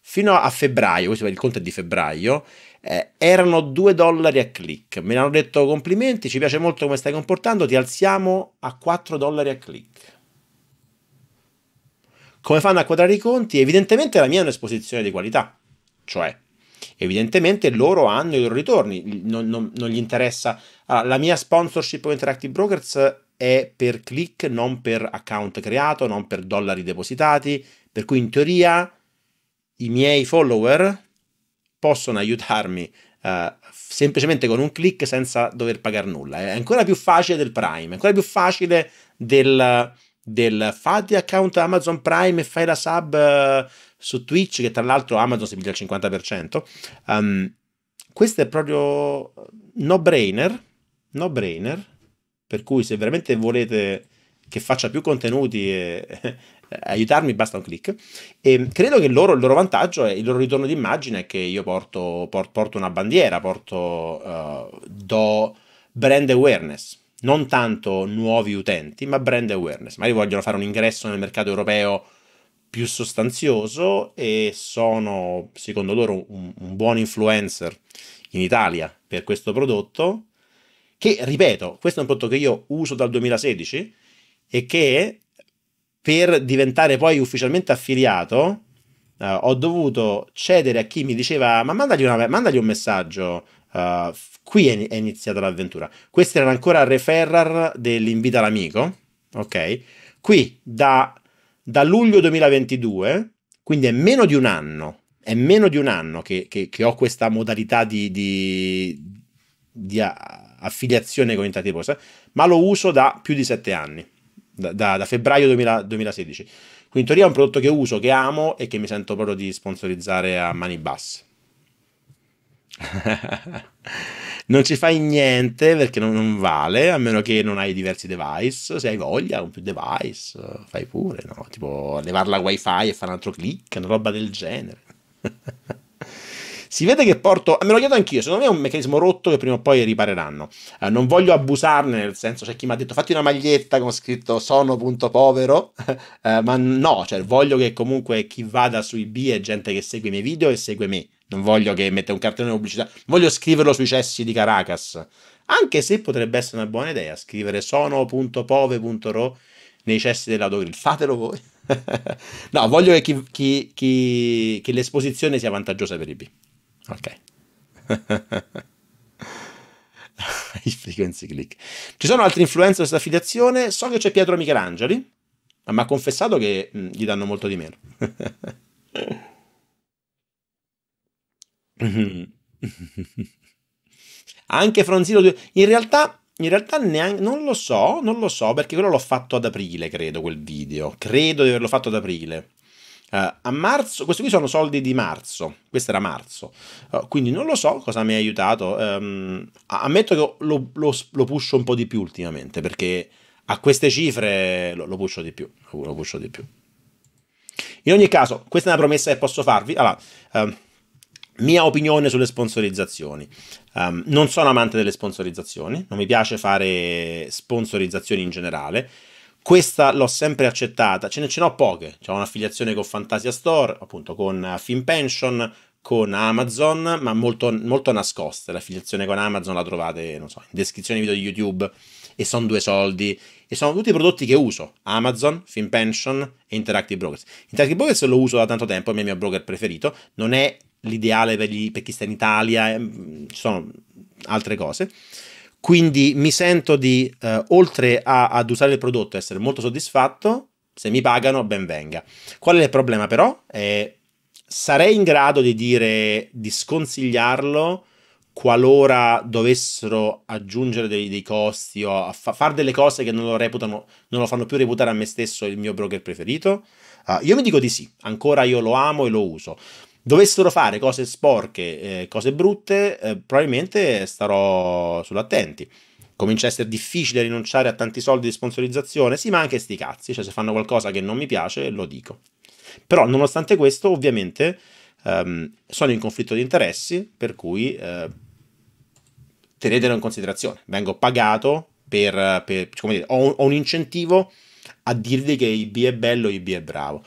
fino a febbraio, questo è il conto è di febbraio, eh, erano 2 dollari a click. Me hanno detto complimenti, ci piace molto come stai comportando, ti alziamo a 4 dollari a click. Come fanno a quadrare i conti? Evidentemente la mia è un'esposizione di qualità, cioè Evidentemente loro hanno i loro ritorni, non, non, non gli interessa. Allora, la mia sponsorship con Interactive Brokers è per click, non per account creato, non per dollari depositati, per cui in teoria i miei follower possono aiutarmi Uh, semplicemente con un click senza dover pagare nulla. È ancora più facile del Prime, è ancora più facile del, del fatti account Amazon Prime e fai la sub eh, su Twitch, che tra l'altro Amazon si piglia il 50%. Um, ehm, questo è proprio no brainer, no brainer, per cui se veramente volete che faccia più contenuti e aiutarmi basta un click e credo che loro, il loro vantaggio e il loro ritorno d'immagine è che io porto, por, porto una bandiera porto uh, do brand awareness non tanto nuovi utenti ma brand awareness magari vogliono fare un ingresso nel mercato europeo più sostanzioso e sono secondo loro un, un buon influencer in Italia per questo prodotto che ripeto questo è un prodotto che io uso dal 2016 e che per diventare poi ufficialmente affiliato uh, ho dovuto cedere a chi mi diceva ma mandagli, una, mandagli un messaggio uh, qui è, è, iniziata l'avventura questo era ancora referral dell'invita all'amico ok qui da da luglio 2022, quindi è meno di un anno, è meno di un anno che, che, che ho questa modalità di, di, di affiliazione con Posa, ma lo uso da più di sette anni, da, da, da febbraio 2000, 2016. Quindi in teoria è un prodotto che uso, che amo e che mi sento proprio di sponsorizzare a mani basse. non ci fai niente perché non, non, vale, a meno che non hai diversi device. Se hai voglia, con più device, fai pure, no? Tipo levare la wifi e fare un altro click, una roba del genere. si vede che porto, me lo chiedo anch'io, secondo me è un meccanismo rotto che prima o poi ripareranno. Eh, non voglio abusarne, nel senso c'è chi mi ha detto fatti una maglietta con scritto sono.povero, eh, ma no, cioè voglio che comunque chi vada sui B è gente che segue i miei video e segue me non voglio che metta un cartellone pubblicità. Voglio scriverlo sui cessi di Caracas. Anche se potrebbe essere una buona idea scrivere sono.pove.ro nei cessi dell'autogrill. Fatelo voi. no, voglio che, chi, chi, chi, che l'esposizione sia vantaggiosa per i B. Ok. I frequency click. Ci sono altri influencer in questa affiliazione? So che c'è Pietro Michelangeli, ma mi ha confessato che mh, gli danno molto di meno. Anche Fronzino 2. In realtà, in realtà neanche, non lo so, non lo so, perché quello l'ho fatto ad aprile, credo, quel video. Credo di averlo fatto ad aprile. Uh, a marzo, questi qui sono soldi di marzo, questo era marzo, uh, quindi non lo so cosa mi ha aiutato. Um, ammetto che lo, lo, lo pusho un po' di più ultimamente perché a queste cifre lo, lo pusho di più. Lo pusho di più. In ogni caso, questa è una promessa che posso farvi. Allora, uh, mia opinione sulle sponsorizzazioni. Um, non sono amante delle sponsorizzazioni, non mi piace fare sponsorizzazioni in generale. Questa l'ho sempre accettata, ce ne ce n'ho poche. Ho un'affiliazione con Fantasia Store, appunto con FinPension, con Amazon, ma molto, molto nascoste. L'affiliazione con Amazon la trovate, non so, in descrizione video di YouTube e sono due soldi. E sono tutti i prodotti che uso: Amazon, FinPension e Interactive Brokers. Interactive Brokers lo uso da tanto tempo, è il mio broker preferito. Non è l'ideale per, per, chi sta in Italia, eh, ci sono altre cose. Quindi mi sento di, eh, oltre a, ad usare il prodotto, essere molto soddisfatto, se mi pagano ben venga. Qual è il problema però? Eh, sarei in grado di dire, di sconsigliarlo qualora dovessero aggiungere dei, dei costi o fa, fare delle cose che non lo, reputano, non lo fanno più reputare a me stesso il mio broker preferito? Uh, io mi dico di sì, ancora io lo amo e lo uso dovessero fare cose sporche, eh, cose brutte, eh, probabilmente starò sull'attenti. Comincia a essere difficile rinunciare a tanti soldi di sponsorizzazione, sì, ma anche sti cazzi, cioè se fanno qualcosa che non mi piace, lo dico. Però, nonostante questo, ovviamente ehm, sono in conflitto di interessi, per cui eh, tenetelo in considerazione. Vengo pagato per, per come dire, ho un, ho un incentivo a dirvi che IB è bello, IB è bravo.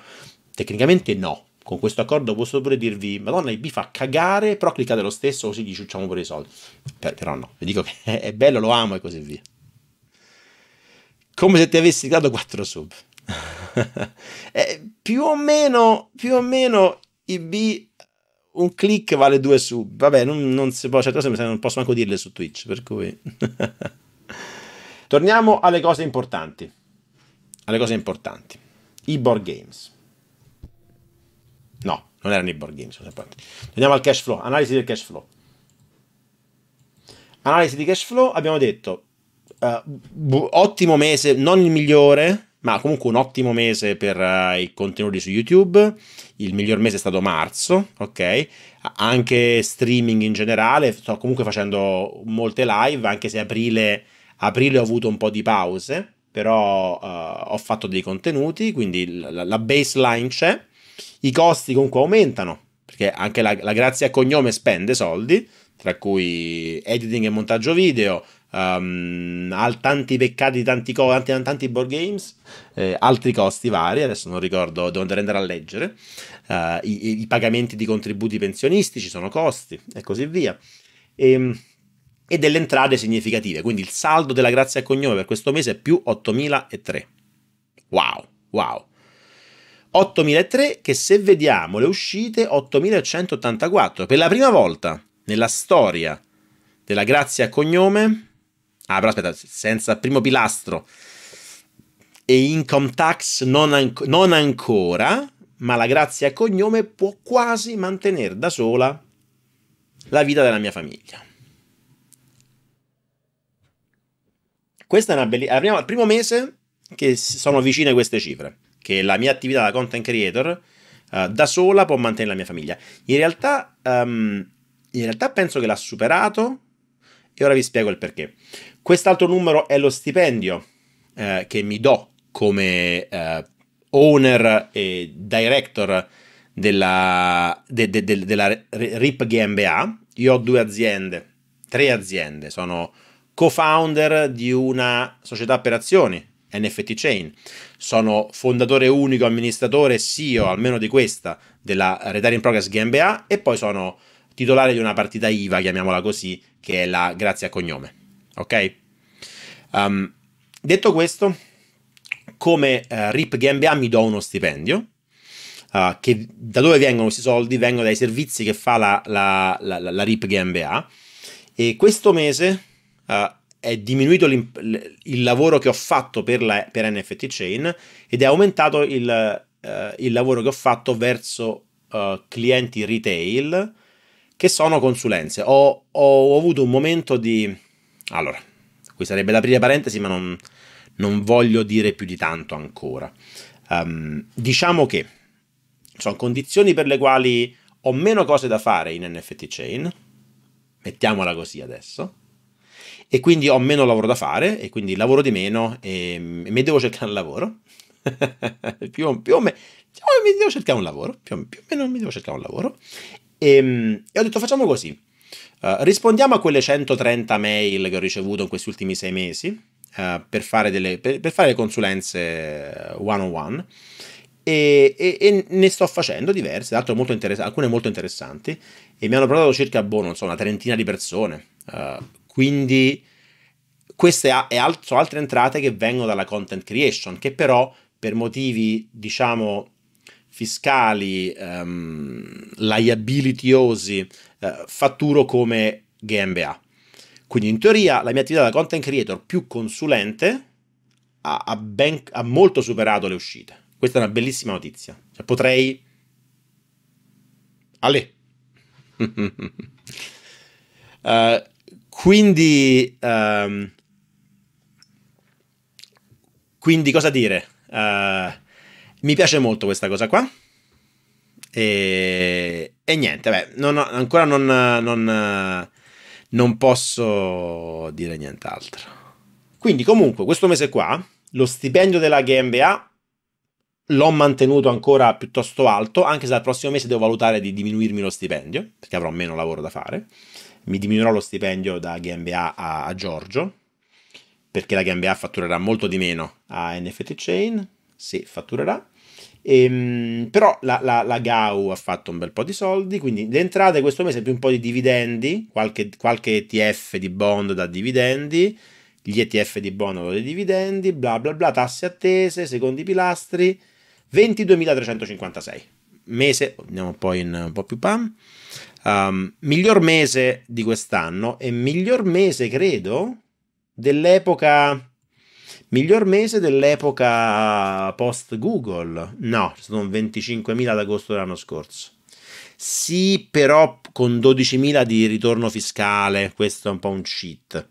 Tecnicamente no, con questo accordo posso pure dirvi Madonna il B fa cagare però cliccate lo stesso così gli ciucciamo pure i soldi per, però no, vi dico che è bello, lo amo e così via come se ti avessi dato 4 sub eh, più o meno più o meno il B un click vale 2 sub vabbè non, non si può, certe cose non posso neanche dirle su Twitch per cui torniamo alle cose importanti alle cose importanti i board games non erano i board games, Andiamo al cash flow, analisi del cash flow. Analisi di cash flow, abbiamo detto, uh, ottimo mese, non il migliore, ma comunque un ottimo mese per uh, i contenuti su YouTube. Il miglior mese è stato marzo, ok? Anche streaming in generale, sto comunque facendo molte live, anche se aprile, aprile ho avuto un po' di pause, però uh, ho fatto dei contenuti, quindi la, la baseline c'è i costi comunque aumentano, perché anche la, la grazia cognome spende soldi, tra cui editing e montaggio video, um, tanti peccati, tanti, co- tanti, tanti board games, eh, altri costi vari, adesso non ricordo, devo andare a leggere, uh, i, i, pagamenti di contributi pensionistici sono costi e così via. E, ehm, e delle entrate significative, quindi il saldo della grazia a cognome per questo mese è più 8.003. Wow, wow. 8003 che se vediamo le uscite 8184 per la prima volta nella storia della grazia a cognome ah però aspetta senza primo pilastro e income tax non, an- non ancora ma la grazia a cognome può quasi mantenere da sola la vita della mia famiglia questa è una bellissima. il primo mese che sono vicine queste cifre che la mia attività da content creator uh, da sola può mantenere la mia famiglia. In realtà, um, in realtà penso che l'ha superato e ora vi spiego il perché. Quest'altro numero è lo stipendio uh, che mi do come uh, owner e director della, de, de, de, della RIP GmbH. Io ho due aziende, tre aziende, sono co-founder di una società per azioni NFT Chain. Sono fondatore unico, amministratore, CEO almeno di questa, della Retire in Progress GmbH e poi sono titolare di una partita IVA, chiamiamola così, che è la Grazia Cognome. Ok? Um, detto questo, come uh, eh, RIP GmbH mi do uno stipendio. Uh, che, da dove vengono questi soldi? Vengono dai servizi che fa la, la, la, la RIP GmbH. E questo mese uh, è diminuito il lavoro che ho fatto per, la, per NFT Chain ed è aumentato il, uh, il lavoro che ho fatto verso uh, clienti retail che sono consulenze. Ho, ho, ho, avuto un momento di... Allora, qui sarebbe da aprire parentesi, ma non, non voglio dire più di tanto ancora. Um, diciamo che sono condizioni per le quali ho meno cose da fare in NFT Chain, mettiamola così adesso, e quindi ho meno lavoro da fare e quindi lavoro di meno e, mi devo cercare un lavoro. più, o, più o meno mi devo cercare un lavoro, più o, più o, meno mi devo cercare un lavoro. E, e ho detto facciamo così, uh, rispondiamo a quelle 130 mail che ho ricevuto in questi ultimi sei mesi uh, per, fare delle, per, per fare consulenze one on one. E, e, e, ne sto facendo diverse, molto alcune molto interessanti e mi hanno provato circa boh, non so, una trentina di persone. Uh, quindi queste e alt- sono altre entrate che vengono dalla content creation, che però per motivi, diciamo, fiscali, um, ehm, liabilityosi, uh, eh, fatturo come GmbH. Quindi in teoria la mia attività da content creator più consulente ha, ha, ben, ha molto superato le uscite. Questa è una bellissima notizia. Cioè, potrei... Ale. uh, Quindi, um, quindi cosa dire? Uh, mi piace molto questa cosa qua. E, e niente, beh, non ho, ancora non, non, non posso dire nient'altro. Quindi comunque questo mese qua lo stipendio della GmbH l'ho mantenuto ancora piuttosto alto, anche se dal prossimo mese devo valutare di diminuirmi lo stipendio, perché avrò meno lavoro da fare mi diminuirò lo stipendio da GmbH a, a Giorgio, perché la GmbH fatturerà molto di meno a NFT Chain, sì, fatturerà. Ehm, però la, la, la, GAU ha fatto un bel po' di soldi, quindi le entrate questo mese più un po' di dividendi, qualche, qualche ETF di bond da dividendi, gli ETF di bond da dividendi, bla bla bla, tasse attese, secondi pilastri, 22.356. Mese, andiamo poi in un po' più pam. Um, miglior mese di quest'anno e miglior mese, credo, dell'epoca... Miglior mese dell'epoca post Google? No, sono 25.000 ad agosto dell'anno scorso. Sì, però con 12.000 di ritorno fiscale, questo è un po' un cheat.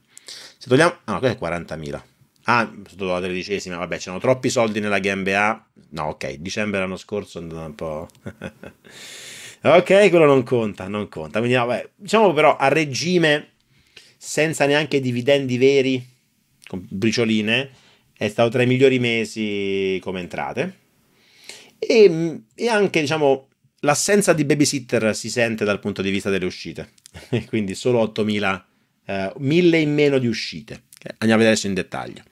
Se togliamo... Ah, no, questo è 40.000. Ah, sotto la tredicesima, vabbè, c'erano troppi soldi nella GmbH. No, ok, dicembre dell'anno scorso è andato un po'... Ok, quello non conta, non conta. Quindi, vabbè, diciamo però a regime, senza neanche dividendi veri, con bricioline, è stato tra i migliori mesi come entrate. E, e anche, diciamo, l'assenza di babysitter si sente dal punto di vista delle uscite. Quindi solo 8.000, eh, 1.000 in meno di uscite. Andiamo a vedere adesso in dettaglio.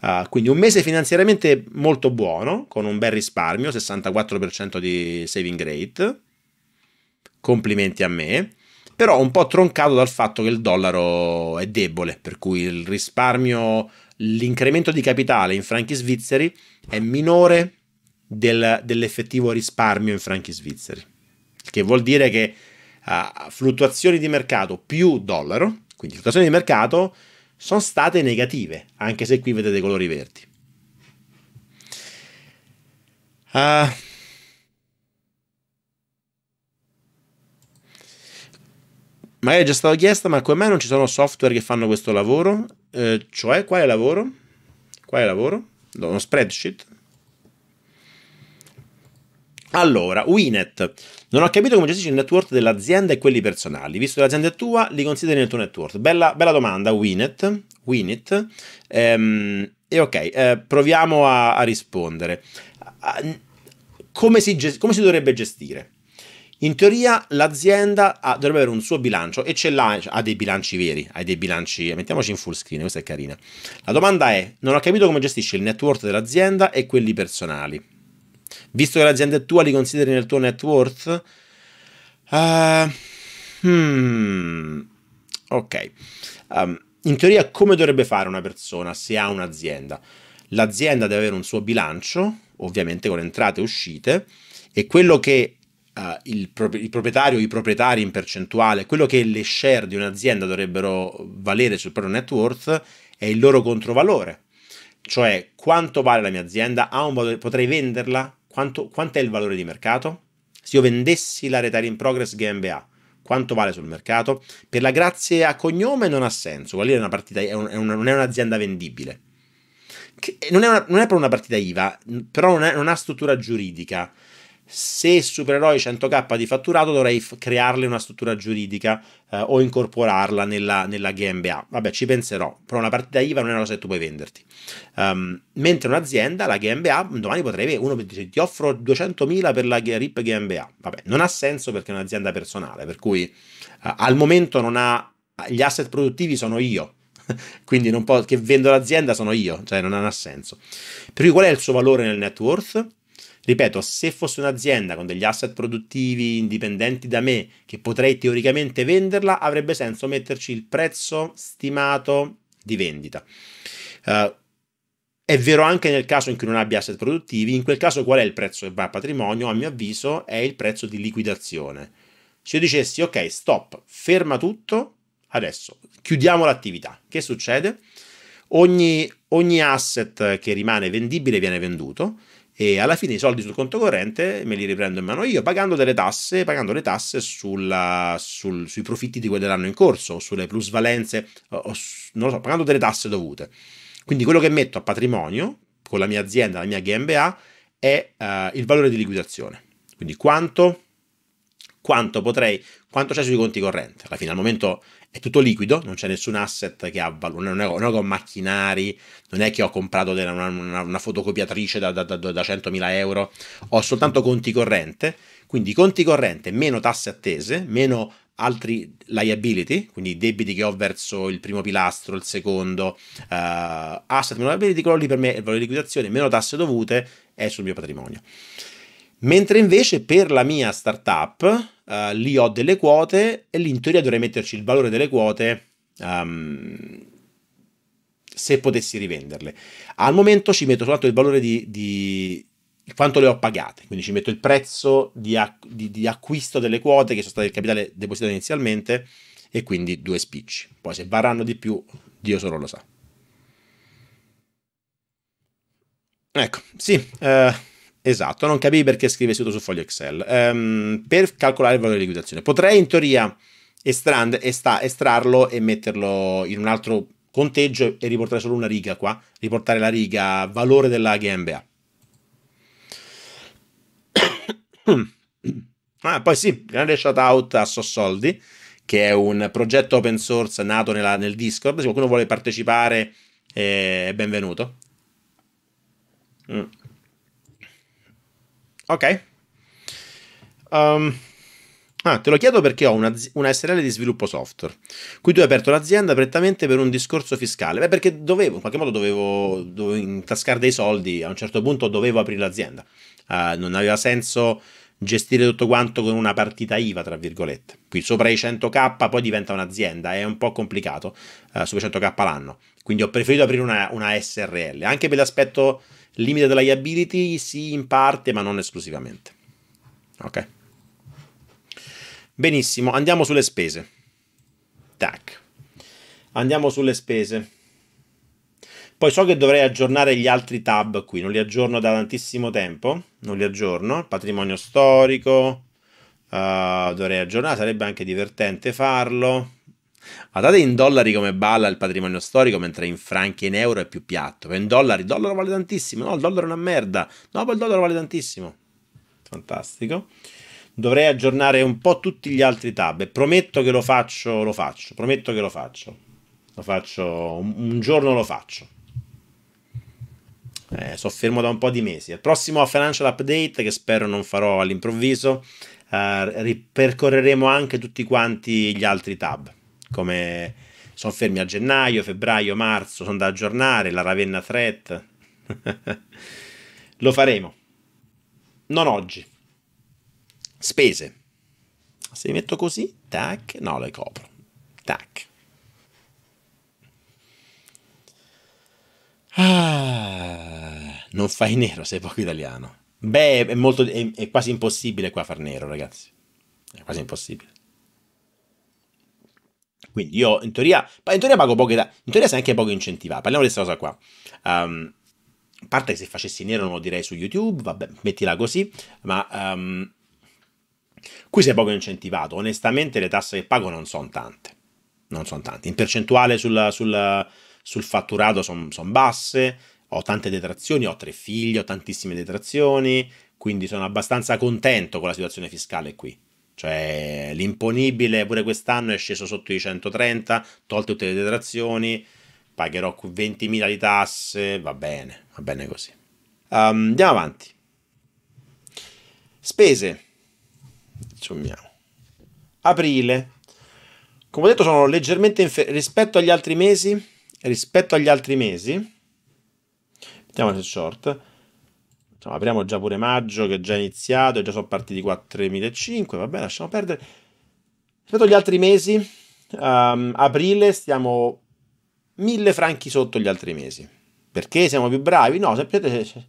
Uh, quindi un mese finanziariamente molto buono, con un bel risparmio, 64% di saving rate, complimenti a me, però un po' troncato dal fatto che il dollaro è debole, per cui il risparmio, l'incremento di capitale in franchi svizzeri è minore del, dell'effettivo risparmio in franchi svizzeri, che vuol dire che uh, fluttuazioni di mercato più dollaro, quindi fluttuazioni di mercato, sono state negative, anche se qui vedete i colori verdi. Uh, Magari è già stata chiesta, ma come mai non ci sono software che fanno questo lavoro? Eh, cioè, quale lavoro? Quale lavoro? Uno spreadsheet? Allora, Winet, non ho capito come gestisci il network dell'azienda e quelli personali. Visto che l'azienda è tua, li consideri nel tuo network. Bella, bella domanda, Winet. Winet. Ehm, e ok, eh, proviamo a, a rispondere. come, si come si dovrebbe gestire? In teoria l'azienda ha, dovrebbe avere un suo bilancio e ce l'ha, ha dei bilanci veri, ha dei bilanci, mettiamoci in full screen, questa è carina. La domanda è, non ho capito come gestisci il net worth dell'azienda e quelli personali. Visto che l'azienda è tua, li consideri nel tuo net worth? Uh, hmm, ok. Um, in teoria come dovrebbe fare una persona se ha un'azienda? L'azienda deve avere un suo bilancio, ovviamente con entrate e uscite, e quello che uh, il, pro- il, proprietario o i proprietari in percentuale, quello che le share di un'azienda dovrebbero valere sul proprio net worth è il loro controvalore, cioè quanto vale la mia azienda, valore, potrei venderla, quanto, quanto è il valore di mercato? Se io vendessi la Retail in Progress GmbH, quanto vale sul mercato? Per la grazia a cognome non ha senso, vuol dire una partita, è un, è un, non è un'azienda vendibile. Non è, una, non è, per una partita IVA, però non, non ha struttura giuridica se supererò i 100k di fatturato dovrei crearle una struttura giuridica eh, o incorporarla nella, nella GmbH. Vabbè, ci penserò, però una partita IVA non è una cosa che tu puoi venderti. Um, mentre un'azienda, la GmbH, domani potrebbe, uno dice ti offro 200.000 per la RIP GmbH. Vabbè, non ha senso perché è un'azienda personale, per cui uh, al momento non ha gli asset produttivi sono io, quindi non posso, che vendo l'azienda sono io, cioè non ha senso. Per cui qual è il suo valore nel net worth? Ripeto, se fosse un'azienda con degli asset produttivi indipendenti da me che potrei teoricamente venderla, avrebbe senso metterci il prezzo stimato di vendita. Uh, è vero anche nel caso in cui non abbia asset produttivi, in quel caso qual è il prezzo che va a patrimonio? A mio avviso è il prezzo di liquidazione. Se io dicessi ok, stop, ferma tutto, adesso chiudiamo l'attività, che succede? Ogni, ogni asset che rimane vendibile viene venduto e alla fine i soldi sul conto corrente me li riprendo in mano io pagando delle tasse, pagando le tasse sulla, sul, sui profitti di quell'anno in corso, sulle plusvalenze, o, non lo so, pagando delle tasse dovute. Quindi quello che metto a patrimonio con la mia azienda, la mia GmbH, è uh, il valore di liquidazione. Quindi quanto quanto potrei, quanto c'è sui conti correnti. Alla fine al momento è tutto liquido, non c'è nessun asset che ha valore, non, non è che ho macchinari, non è che ho comprato una, una, una fotocopiatrice da, da, da, da 100.000 euro, ho soltanto conti correnti. quindi conti correnti, meno tasse attese, meno altri liability, quindi debiti che ho verso il primo pilastro, il secondo, uh, asset meno liability, quello lì per me è il valore di liquidazione, meno tasse dovute è sul mio patrimonio. Mentre invece per la mia startup uh, lì ho delle quote e lì in teoria dovrei metterci il valore delle quote um, se potessi rivenderle. Al momento ci metto soltanto il valore di, di quanto le ho pagate, quindi ci metto il prezzo di, ac- di, di, acquisto delle quote che sono state il capitale depositato inizialmente e quindi due spicci. Poi se varranno di più, Dio solo lo sa. Ecco, sì, eh, Esatto, non capivi perché scrivessi tutto su foglio Excel. Um, per calcolare il valore di liquidazione. Potrei in teoria estrand, estra, estrarlo e metterlo in un altro conteggio e riportare solo una riga qua. Riportare la riga valore della GmbH. ah, poi sì, grande shout out a Sossoldi, che è un progetto open source nato nella, nel Discord. Se qualcuno vuole partecipare, è eh, benvenuto. Mm. Ok. Um, ah, te lo chiedo perché ho una, una, SRL di sviluppo software, Qui tu hai aperto l'azienda prettamente per un discorso fiscale. Beh, perché dovevo, in qualche modo dovevo, dovevo intascare dei soldi, a un certo punto dovevo aprire l'azienda. Uh, non aveva senso gestire tutto quanto con una partita IVA, tra virgolette. Qui sopra i 100k poi diventa un'azienda, è un po' complicato, uh, sopra i 100k l'anno. Quindi ho preferito aprire una, una SRL, anche per l'aspetto Limited liability sì in parte, ma non esclusivamente. Ok. Benissimo, andiamo sulle spese. Tac. Andiamo sulle spese. Poi so che dovrei aggiornare gli altri tab qui, non li aggiorno da tantissimo tempo, non li aggiorno, patrimonio storico, uh, dovrei aggiornare, sarebbe anche divertente farlo. Ma date in dollari come balla il patrimonio storico, mentre in franchi e in euro è più piatto. In dollari, il dollaro vale tantissimo. No, il dollaro è una merda. No, poi il dollaro vale tantissimo. Fantastico. Dovrei aggiornare un po' tutti gli altri tab. prometto che lo faccio, lo faccio. Prometto che lo faccio. Lo faccio, un giorno lo faccio. Eh, soffermo da un po' di mesi. Al prossimo financial update, che spero non farò all'improvviso, eh, ripercorreremo anche tutti quanti gli altri tab come sono fermi a gennaio, febbraio, marzo, sono da aggiornare, la Ravenna Threat. Lo faremo. Non oggi. Spese. Se mi metto così, tac, no, le copro. Tac. Ah, non fai nero, sei poco italiano. Beh, è, molto, è, è quasi impossibile qua far nero, ragazzi. È quasi impossibile. Quindi io in teoria, in teoria pago poche, tasse, in teoria sei anche poco incentivato, parliamo di questa cosa qua. Um, a parte che se facessi nero non lo direi su YouTube, vabbè, mettila così, ma um, qui sei poco incentivato. Onestamente le tasse che pago non sono tante, non sono tante. In percentuale sul, sul, sul fatturato sono son basse, ho tante detrazioni, ho tre figli, ho tantissime detrazioni, quindi sono abbastanza contento con la situazione fiscale qui. Cioè, l'imponibile pure quest'anno è sceso sotto i 130, tolte tutte le detrazioni, pagherò 20.000 di tasse, va bene, va bene così. Um, andiamo avanti. Spese. Sommiamo. Aprile. Come ho detto sono leggermente inferiore rispetto agli altri mesi, rispetto agli altri mesi. Vediamo nel short Insomma, apriamo già pure maggio che è già iniziato, già sono partiti 4.500, vabbè lasciamo perdere. Rispetto gli altri mesi, um, aprile stiamo 1.000 franchi sotto gli altri mesi. Perché siamo più bravi? No, semplicemente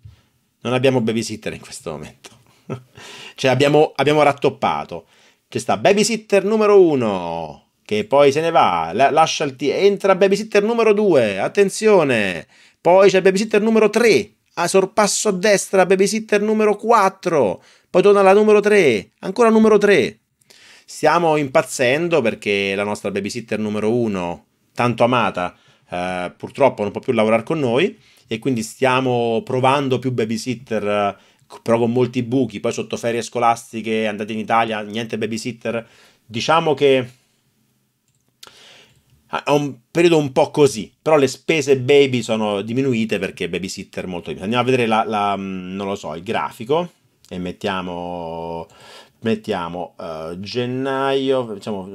non abbiamo babysitter in questo momento. cioè abbiamo, abbiamo rattoppato. C'è sta babysitter numero uno che poi se ne va, la, lascia il t- entra babysitter numero 2, attenzione, poi c'è babysitter numero 3 a sorpasso a destra, babysitter numero 4, poi torna alla numero 3, ancora numero 3. Stiamo impazzendo perché la nostra babysitter numero 1, tanto amata, eh, purtroppo non può più lavorare con noi e quindi stiamo provando più babysitter eh, però con molti buchi, poi sotto ferie scolastiche, andate in Italia, niente babysitter. Diciamo che ha ah, un periodo un po' così, però le spese baby sono diminuite perché babysitter molto di più. Andiamo a vedere la, la, mm, non lo so, il grafico e mettiamo, mettiamo uh, gennaio, diciamo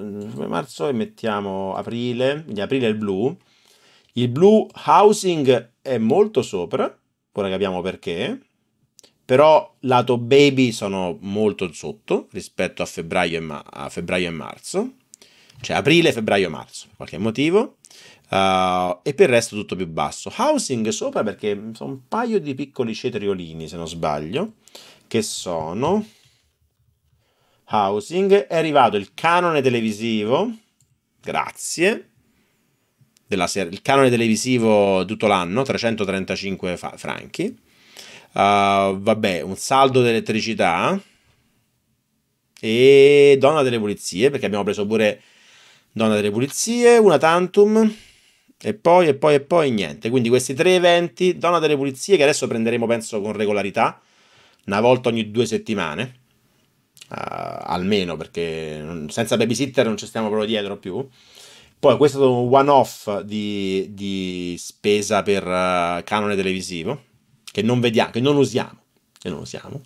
marzo e mettiamo aprile, quindi aprile è il blu. Il blu housing è molto sopra, ora capiamo perché, però lato baby sono molto sotto rispetto a febbraio e, ma- a febbraio e marzo cioè aprile, febbraio, marzo, per qualche motivo, uh, e per il resto tutto più basso. Housing sopra perché sono un paio di piccoli cetriolini, se non sbaglio, che sono housing, è arrivato il canone televisivo, grazie, il canone televisivo tutto l'anno, 335 franchi, uh, vabbè, un saldo di elettricità e donna delle pulizie, perché abbiamo preso pure Donna delle pulizie, una tantum e poi e poi e poi niente. Quindi questi tre eventi, Donna delle pulizie che adesso prenderemo penso con regolarità, una volta ogni due settimane, uh, almeno perché senza babysitter non ci stiamo proprio dietro più. Poi questo è un one-off di, di, spesa per uh, canone televisivo, che non vediamo, che non usiamo, che non usiamo.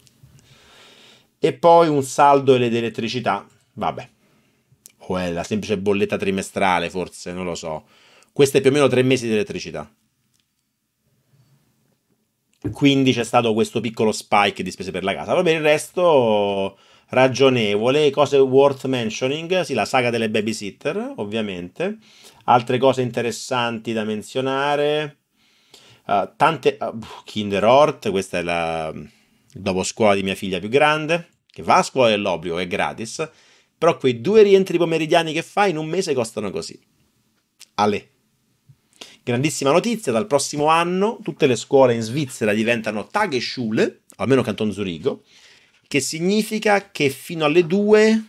E poi un saldo ed elettricità, vabbè, o è la semplice bolletta trimestrale, forse, non lo so. Questo è più o meno tre mesi di elettricità. Quindi c'è stato questo piccolo spike di spese per la casa. Vabbè, il resto ragionevole, cose worth mentioning, sì, la saga delle babysitter, ovviamente. Altre cose interessanti da menzionare. Uh, tante uh, Kinder Hort, questa è la dopo scuola di mia figlia più grande, che va a scuola dell'obbligo, è gratis però quei due rientri pomeridiani che fai in un mese costano così. Ale. Grandissima notizia, dal prossimo anno tutte le scuole in Svizzera diventano Tagesschule, almeno Canton Zurigo, che significa che fino alle 2,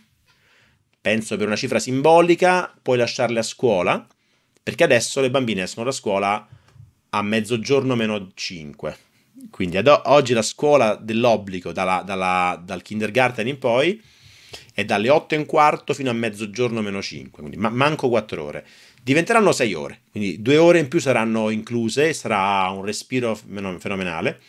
penso per una cifra simbolica, puoi lasciarle a scuola, perché adesso le bambine escono da scuola a mezzogiorno meno 5. Quindi ad oggi la scuola dell'obbligo, dalla, dalla, dal kindergarten in poi, è dalle 8 e un quarto fino a mezzogiorno meno 5, quindi ma- manco 4 ore. Diventeranno 6 ore, quindi 2 ore in più saranno incluse, sarà un respiro fenomenale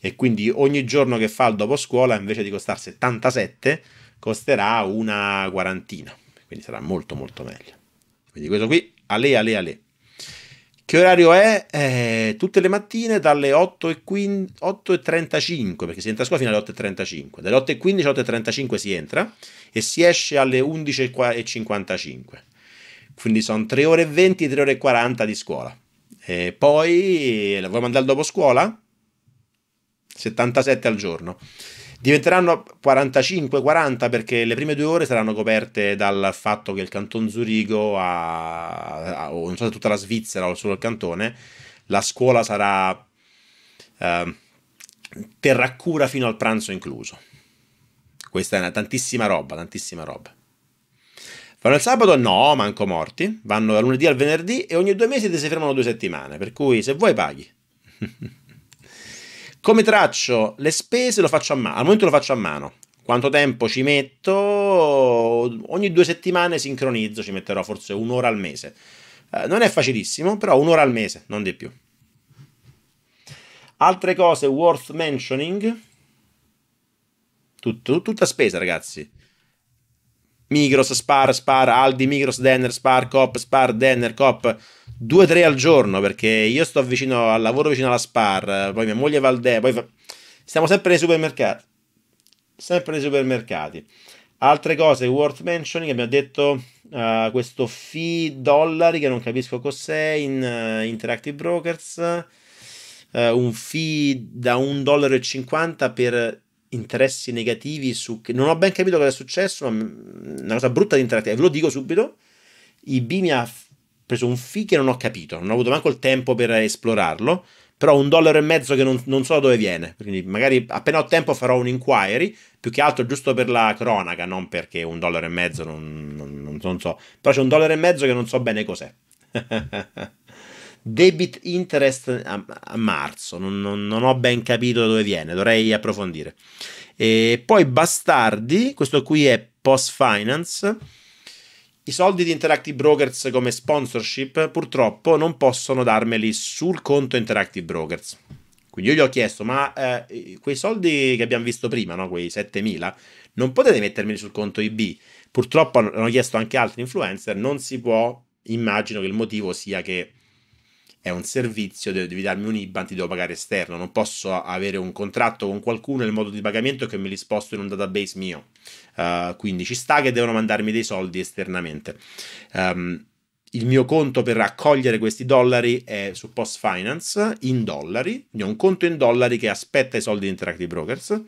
e quindi ogni giorno che fa il dopo scuola invece di costare 77 costerà una quarantina, quindi sarà molto molto meglio. Quindi questo qui, ale ale ale. Che orario è? Eh, tutte le mattine dalle 8 e, 8.35, perché si entra a scuola fino alle 8.35. Dalle 8.15 alle 8.35 si entra e si esce alle 11.55. Quindi sono 3 ore e 20, 3 ore e 40 di scuola. E poi la eh, vuoi mandare dopo scuola? 77 al giorno. Diventeranno 45-40 perché le prime due ore saranno coperte dal fatto che il canton Zurigo, ha, o non so se tutta la Svizzera o solo il cantone, la scuola sarà eh, cura fino al pranzo incluso. Questa è una tantissima roba, tantissima roba. Vanno il sabato? No, manco morti. Vanno dal lunedì al venerdì e ogni due mesi ti si fermano due settimane, per cui se vuoi paghi. Come traccio le spese? Lo faccio a mano. Al momento lo faccio a mano. Quanto tempo ci metto? Ogni due settimane sincronizzo, ci metterò forse un'ora al mese. Eh, non è facilissimo, però un'ora al mese, non di più. Altre cose worth mentioning? Tutto, tutta spesa, ragazzi. Migros, Spar, Spar, Aldi, Migros, Denner, Spar, Cop, Spar, Denner, Cop due o tre al giorno perché io sto vicino al lavoro vicino alla Spar, poi mia moglie va al De, poi fa... stiamo sempre nei supermercati. Sempre nei supermercati. Altre cose worth mentioning, abbiamo detto uh, questo fee dollari che non capisco cos'è in uh, Interactive Brokers, uh, un fee da 1,50 dollaro per interessi negativi su... Non ho ben capito cosa è successo, ma mm, una cosa brutta di Interactive, ve lo dico subito, i B mi ha preso un fee che non ho capito, non ho avuto manco il tempo per esplorarlo, però un dollaro e mezzo che non, non so da dove viene, quindi magari appena ho tempo farò un inquiry, più che altro giusto per la cronaca, non perché un dollaro e mezzo non, non, non so, però c'è un dollaro e mezzo che non so bene cos'è. Debit interest a, a marzo, non ho ben capito da dove viene, dovrei approfondire. E poi Bastardi, questo qui è Post Finance i soldi di Interactive Brokers come sponsorship purtroppo non possono darmeli sul conto Interactive Brokers. Quindi io gli ho chiesto, ma eh, quei soldi che abbiamo visto prima, no? quei 7.000, non potete mettermeli sul conto IB? Purtroppo hanno chiesto anche altri influencer, non si può, immagino che il motivo sia che è un servizio, devi darmi un IBAN, ti devo pagare esterno, non posso avere un contratto con qualcuno e il modo di pagamento è che me li sposto in un database mio. Uh, quindi ci sta che devono mandarmi dei soldi esternamente. Um, il mio conto per raccogliere questi dollari è su Post Finance in dollari, quindi ho un conto in dollari che aspetta i soldi di Interactive Brokers.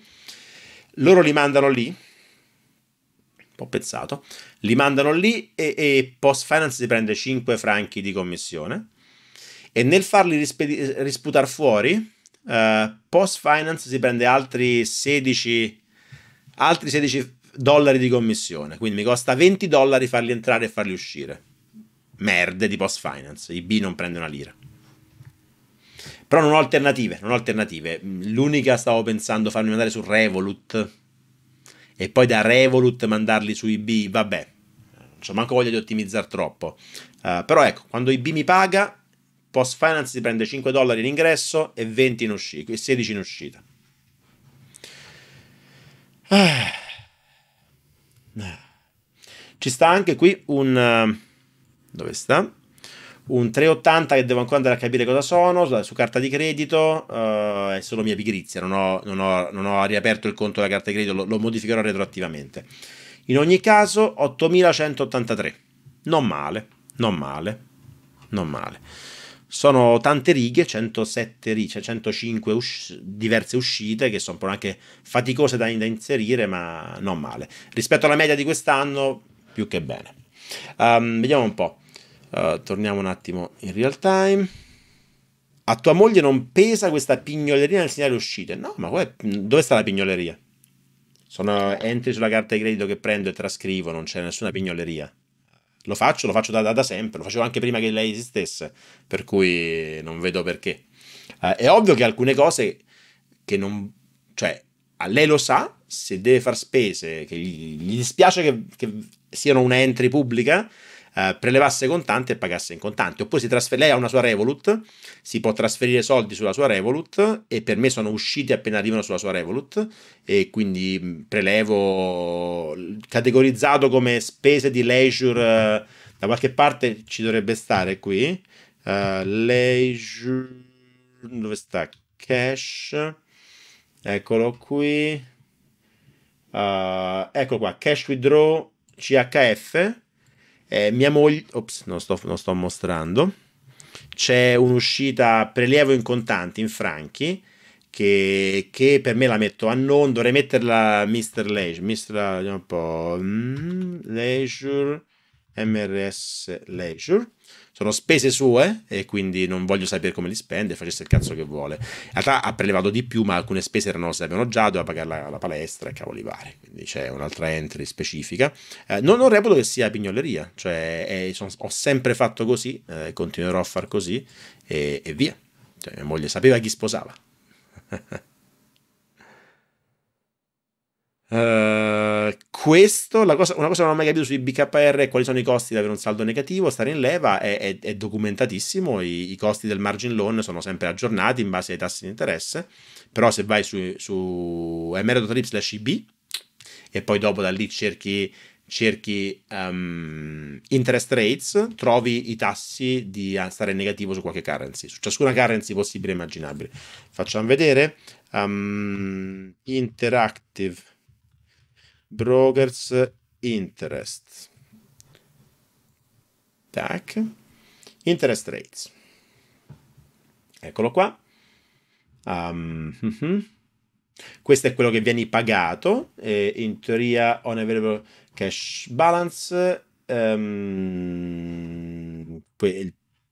Loro li mandano lì, un po' pezzato. li mandano lì e, e Post Finance si prende 5 franchi di commissione e nel farli rispe- risputare fuori, eh, Post Finance si prende altri 16, altri 16 dollari di commissione, quindi mi costa 20 dollari farli entrare e farli uscire. Merde di Post Finance, i B non prende una lira. Però non ho alternative, non ho alternative. L'unica stavo pensando farmi mandare su Revolut e poi da Revolut mandarli su IB, vabbè. Non ho manco voglia di ottimizzare troppo. Uh, però ecco, quando IB mi paga, Post Finance si prende 5 dollari in ingresso e 20 in uscita, 16 in uscita. Eh. Eh. Ci sta anche qui un... Eh, dove sta? Un 380 che devo ancora andare a capire cosa sono, su carta di credito, uh, è solo mia pigrizia, non ho, non, ho, non ho, riaperto il conto della carta di credito, lo, lo modificherò retroattivamente. In ogni caso 8183, non male, non male, non male sono tante righe, 107 righe, 105 cioè usci- diverse uscite che sono anche faticose da, da, inserire, ma non male. Rispetto alla media di quest'anno, più che bene. Um, vediamo un po'. Uh, torniamo un attimo in real time. A tua moglie non pesa questa pignoleria nel segnale uscite? No, ma è, dove sta la pignoleria? Sono entri sulla carta di credito che prendo e trascrivo, non c'è nessuna pignoleria lo faccio, lo faccio da, da, da sempre, lo facevo anche prima che lei esistesse, per cui non vedo perché. Eh, è ovvio che alcune cose che non... cioè, a lei lo sa, se deve far spese, che gli, gli dispiace che, che siano una entry pubblica, eh, prelevasse contante e pagasse in contante. Oppure si trasfer- lei ha una sua Revolut, si può trasferire soldi sulla sua Revolut e per me sono usciti appena arrivano sulla sua Revolut e quindi prelevo categorizzato come spese di leisure eh, da qualche parte ci dovrebbe stare qui. Uh, leisure dove sta cash? Eccolo qui. Uh, ecco qua, cash withdraw CHF eh, mia moglie, ops, non sto, non sto mostrando, c'è un'uscita prelievo in contanti, in franchi, che, che, per me la metto a non, dovrei metterla Mr. Leisure, Mr. un po', mm, Leisure, MRS Leisure, sono spese sue e quindi non voglio sapere come li spende, facesse il cazzo che vuole. In realtà ha prelevato di più, ma alcune spese erano, sapevano già, doveva pagare la, la palestra e cavoli vari, quindi c'è un'altra entry specifica. Eh, non, non reputo che sia pignoleria, cioè è, sono, ho sempre fatto così, eh, continuerò a far così e, e via. Cioè, mia moglie sapeva chi sposava. Uh, questo, cosa, una cosa che non ho mai capito sui BKR è quali sono i costi di avere un saldo negativo, stare in leva è, è, è documentatissimo, I, I, costi del margin loan sono sempre aggiornati in base ai tassi di interesse, però se vai su, su emerito.trip slash IB e poi dopo da lì cerchi, cerchi um, interest rates, trovi i tassi di stare negativo su qualche currency, su ciascuna currency possibile e immaginabile. Facciamo vedere um, Interactive Brokers Interest. Tac. Interest Rates. Eccolo qua. Um, Questo è quello che viene pagato, eh, in teoria on available cash balance. Um,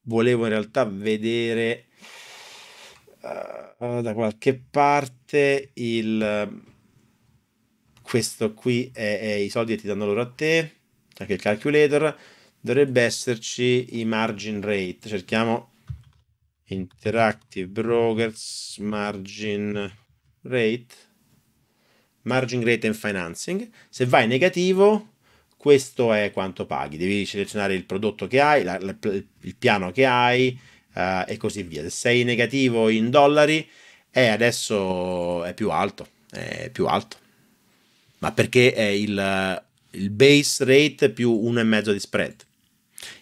volevo in realtà vedere uh, da qualche parte il questo qui è, è i soldi che ti danno loro a te, anche il calculator, dovrebbe esserci i margin rate, cerchiamo interactive brokers margin rate, margin rate and financing, se vai negativo questo è quanto paghi, devi selezionare il prodotto che hai, la, la, il piano che hai uh, e così via. Se sei negativo in dollari, eh, adesso è più alto, è più alto ma perché è il, il base rate più 1,5 di spread,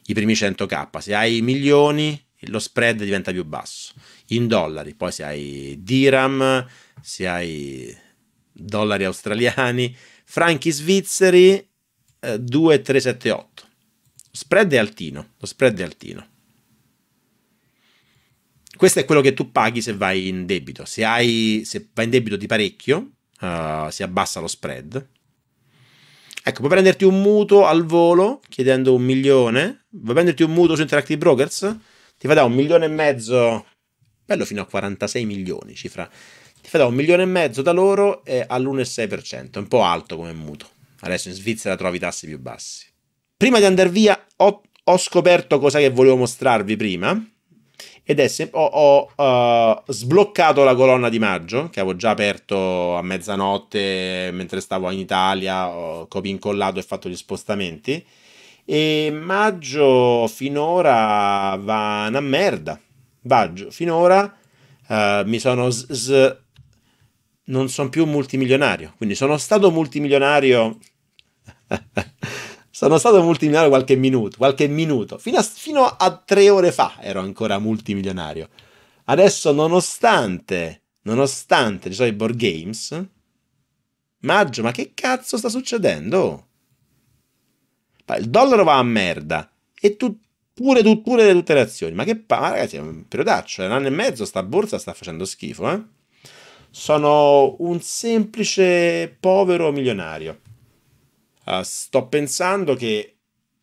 i primi 100k. Se hai milioni, lo spread diventa più basso, in dollari, poi se hai diram, se hai dollari australiani, franchi svizzeri, eh, 2,378. Spread è altino, lo spread è altino. Questo è quello che tu paghi se vai in debito. Se, hai, se vai in debito di parecchio, uh, si abbassa lo spread. Ecco, puoi prenderti un mutuo al volo chiedendo un milione, vuoi prenderti un mutuo su Interactive Brokers, ti fa da un milione e mezzo, bello fino a 46 milioni, cifra, ti fa da un milione e mezzo da loro e all'1,6%, un po' alto come mutuo. Adesso in Svizzera trovi tassi più bassi. Prima di andare via ho, ho scoperto cosa che volevo mostrarvi prima, ed è sem- ho, ho uh, sbloccato la colonna di maggio che avevo già aperto a mezzanotte mentre stavo in Italia, ho copincollato e fatto gli spostamenti e maggio finora va una merda. Maggio finora uh, mi sono s- s- non sono più multimilionario, quindi sono stato multimilionario Sono stato multimilionario qualche minuto, qualche minuto. Fino a, fino a tre ore fa ero ancora multimilionario. Adesso, nonostante, nonostante ci sono i board games, maggio, ma che cazzo sta succedendo? Il dollaro va a merda e tu pure, tu, pure tutte le azioni. Ma che pa- ma ragazzi, è un periodaccio, è un anno e mezzo, sta borsa sta facendo schifo, eh? Sono un semplice povero milionario. Uh, sto pensando che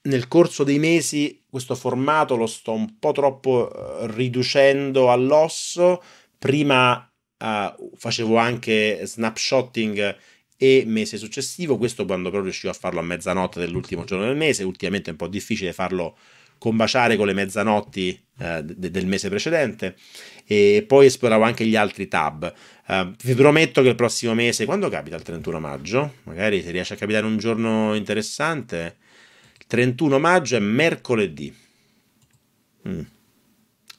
nel corso dei mesi questo formato lo sto un po' troppo eh, riducendo all'osso. Prima uh, facevo anche snapshotting e mese successivo, questo quando però riuscivo a farlo a mezzanotte dell'ultimo giorno del mese, ultimamente è un po' difficile farlo combaciare con le mezzanotti eh, de- del mese precedente e poi esploravo anche gli altri tab vi ehm, prometto che il prossimo mese, quando capita il 31 maggio, magari se riesce a capitare un giorno interessante, il 31 maggio è mercoledì. Mm.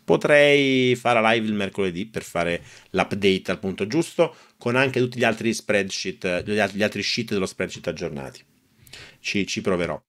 Potrei fare la live il mercoledì per fare l'update al punto giusto, con anche tutti gli altri spreadsheet, gli altri, gli altri sheet dello spreadsheet aggiornati. Ci, ci proverò.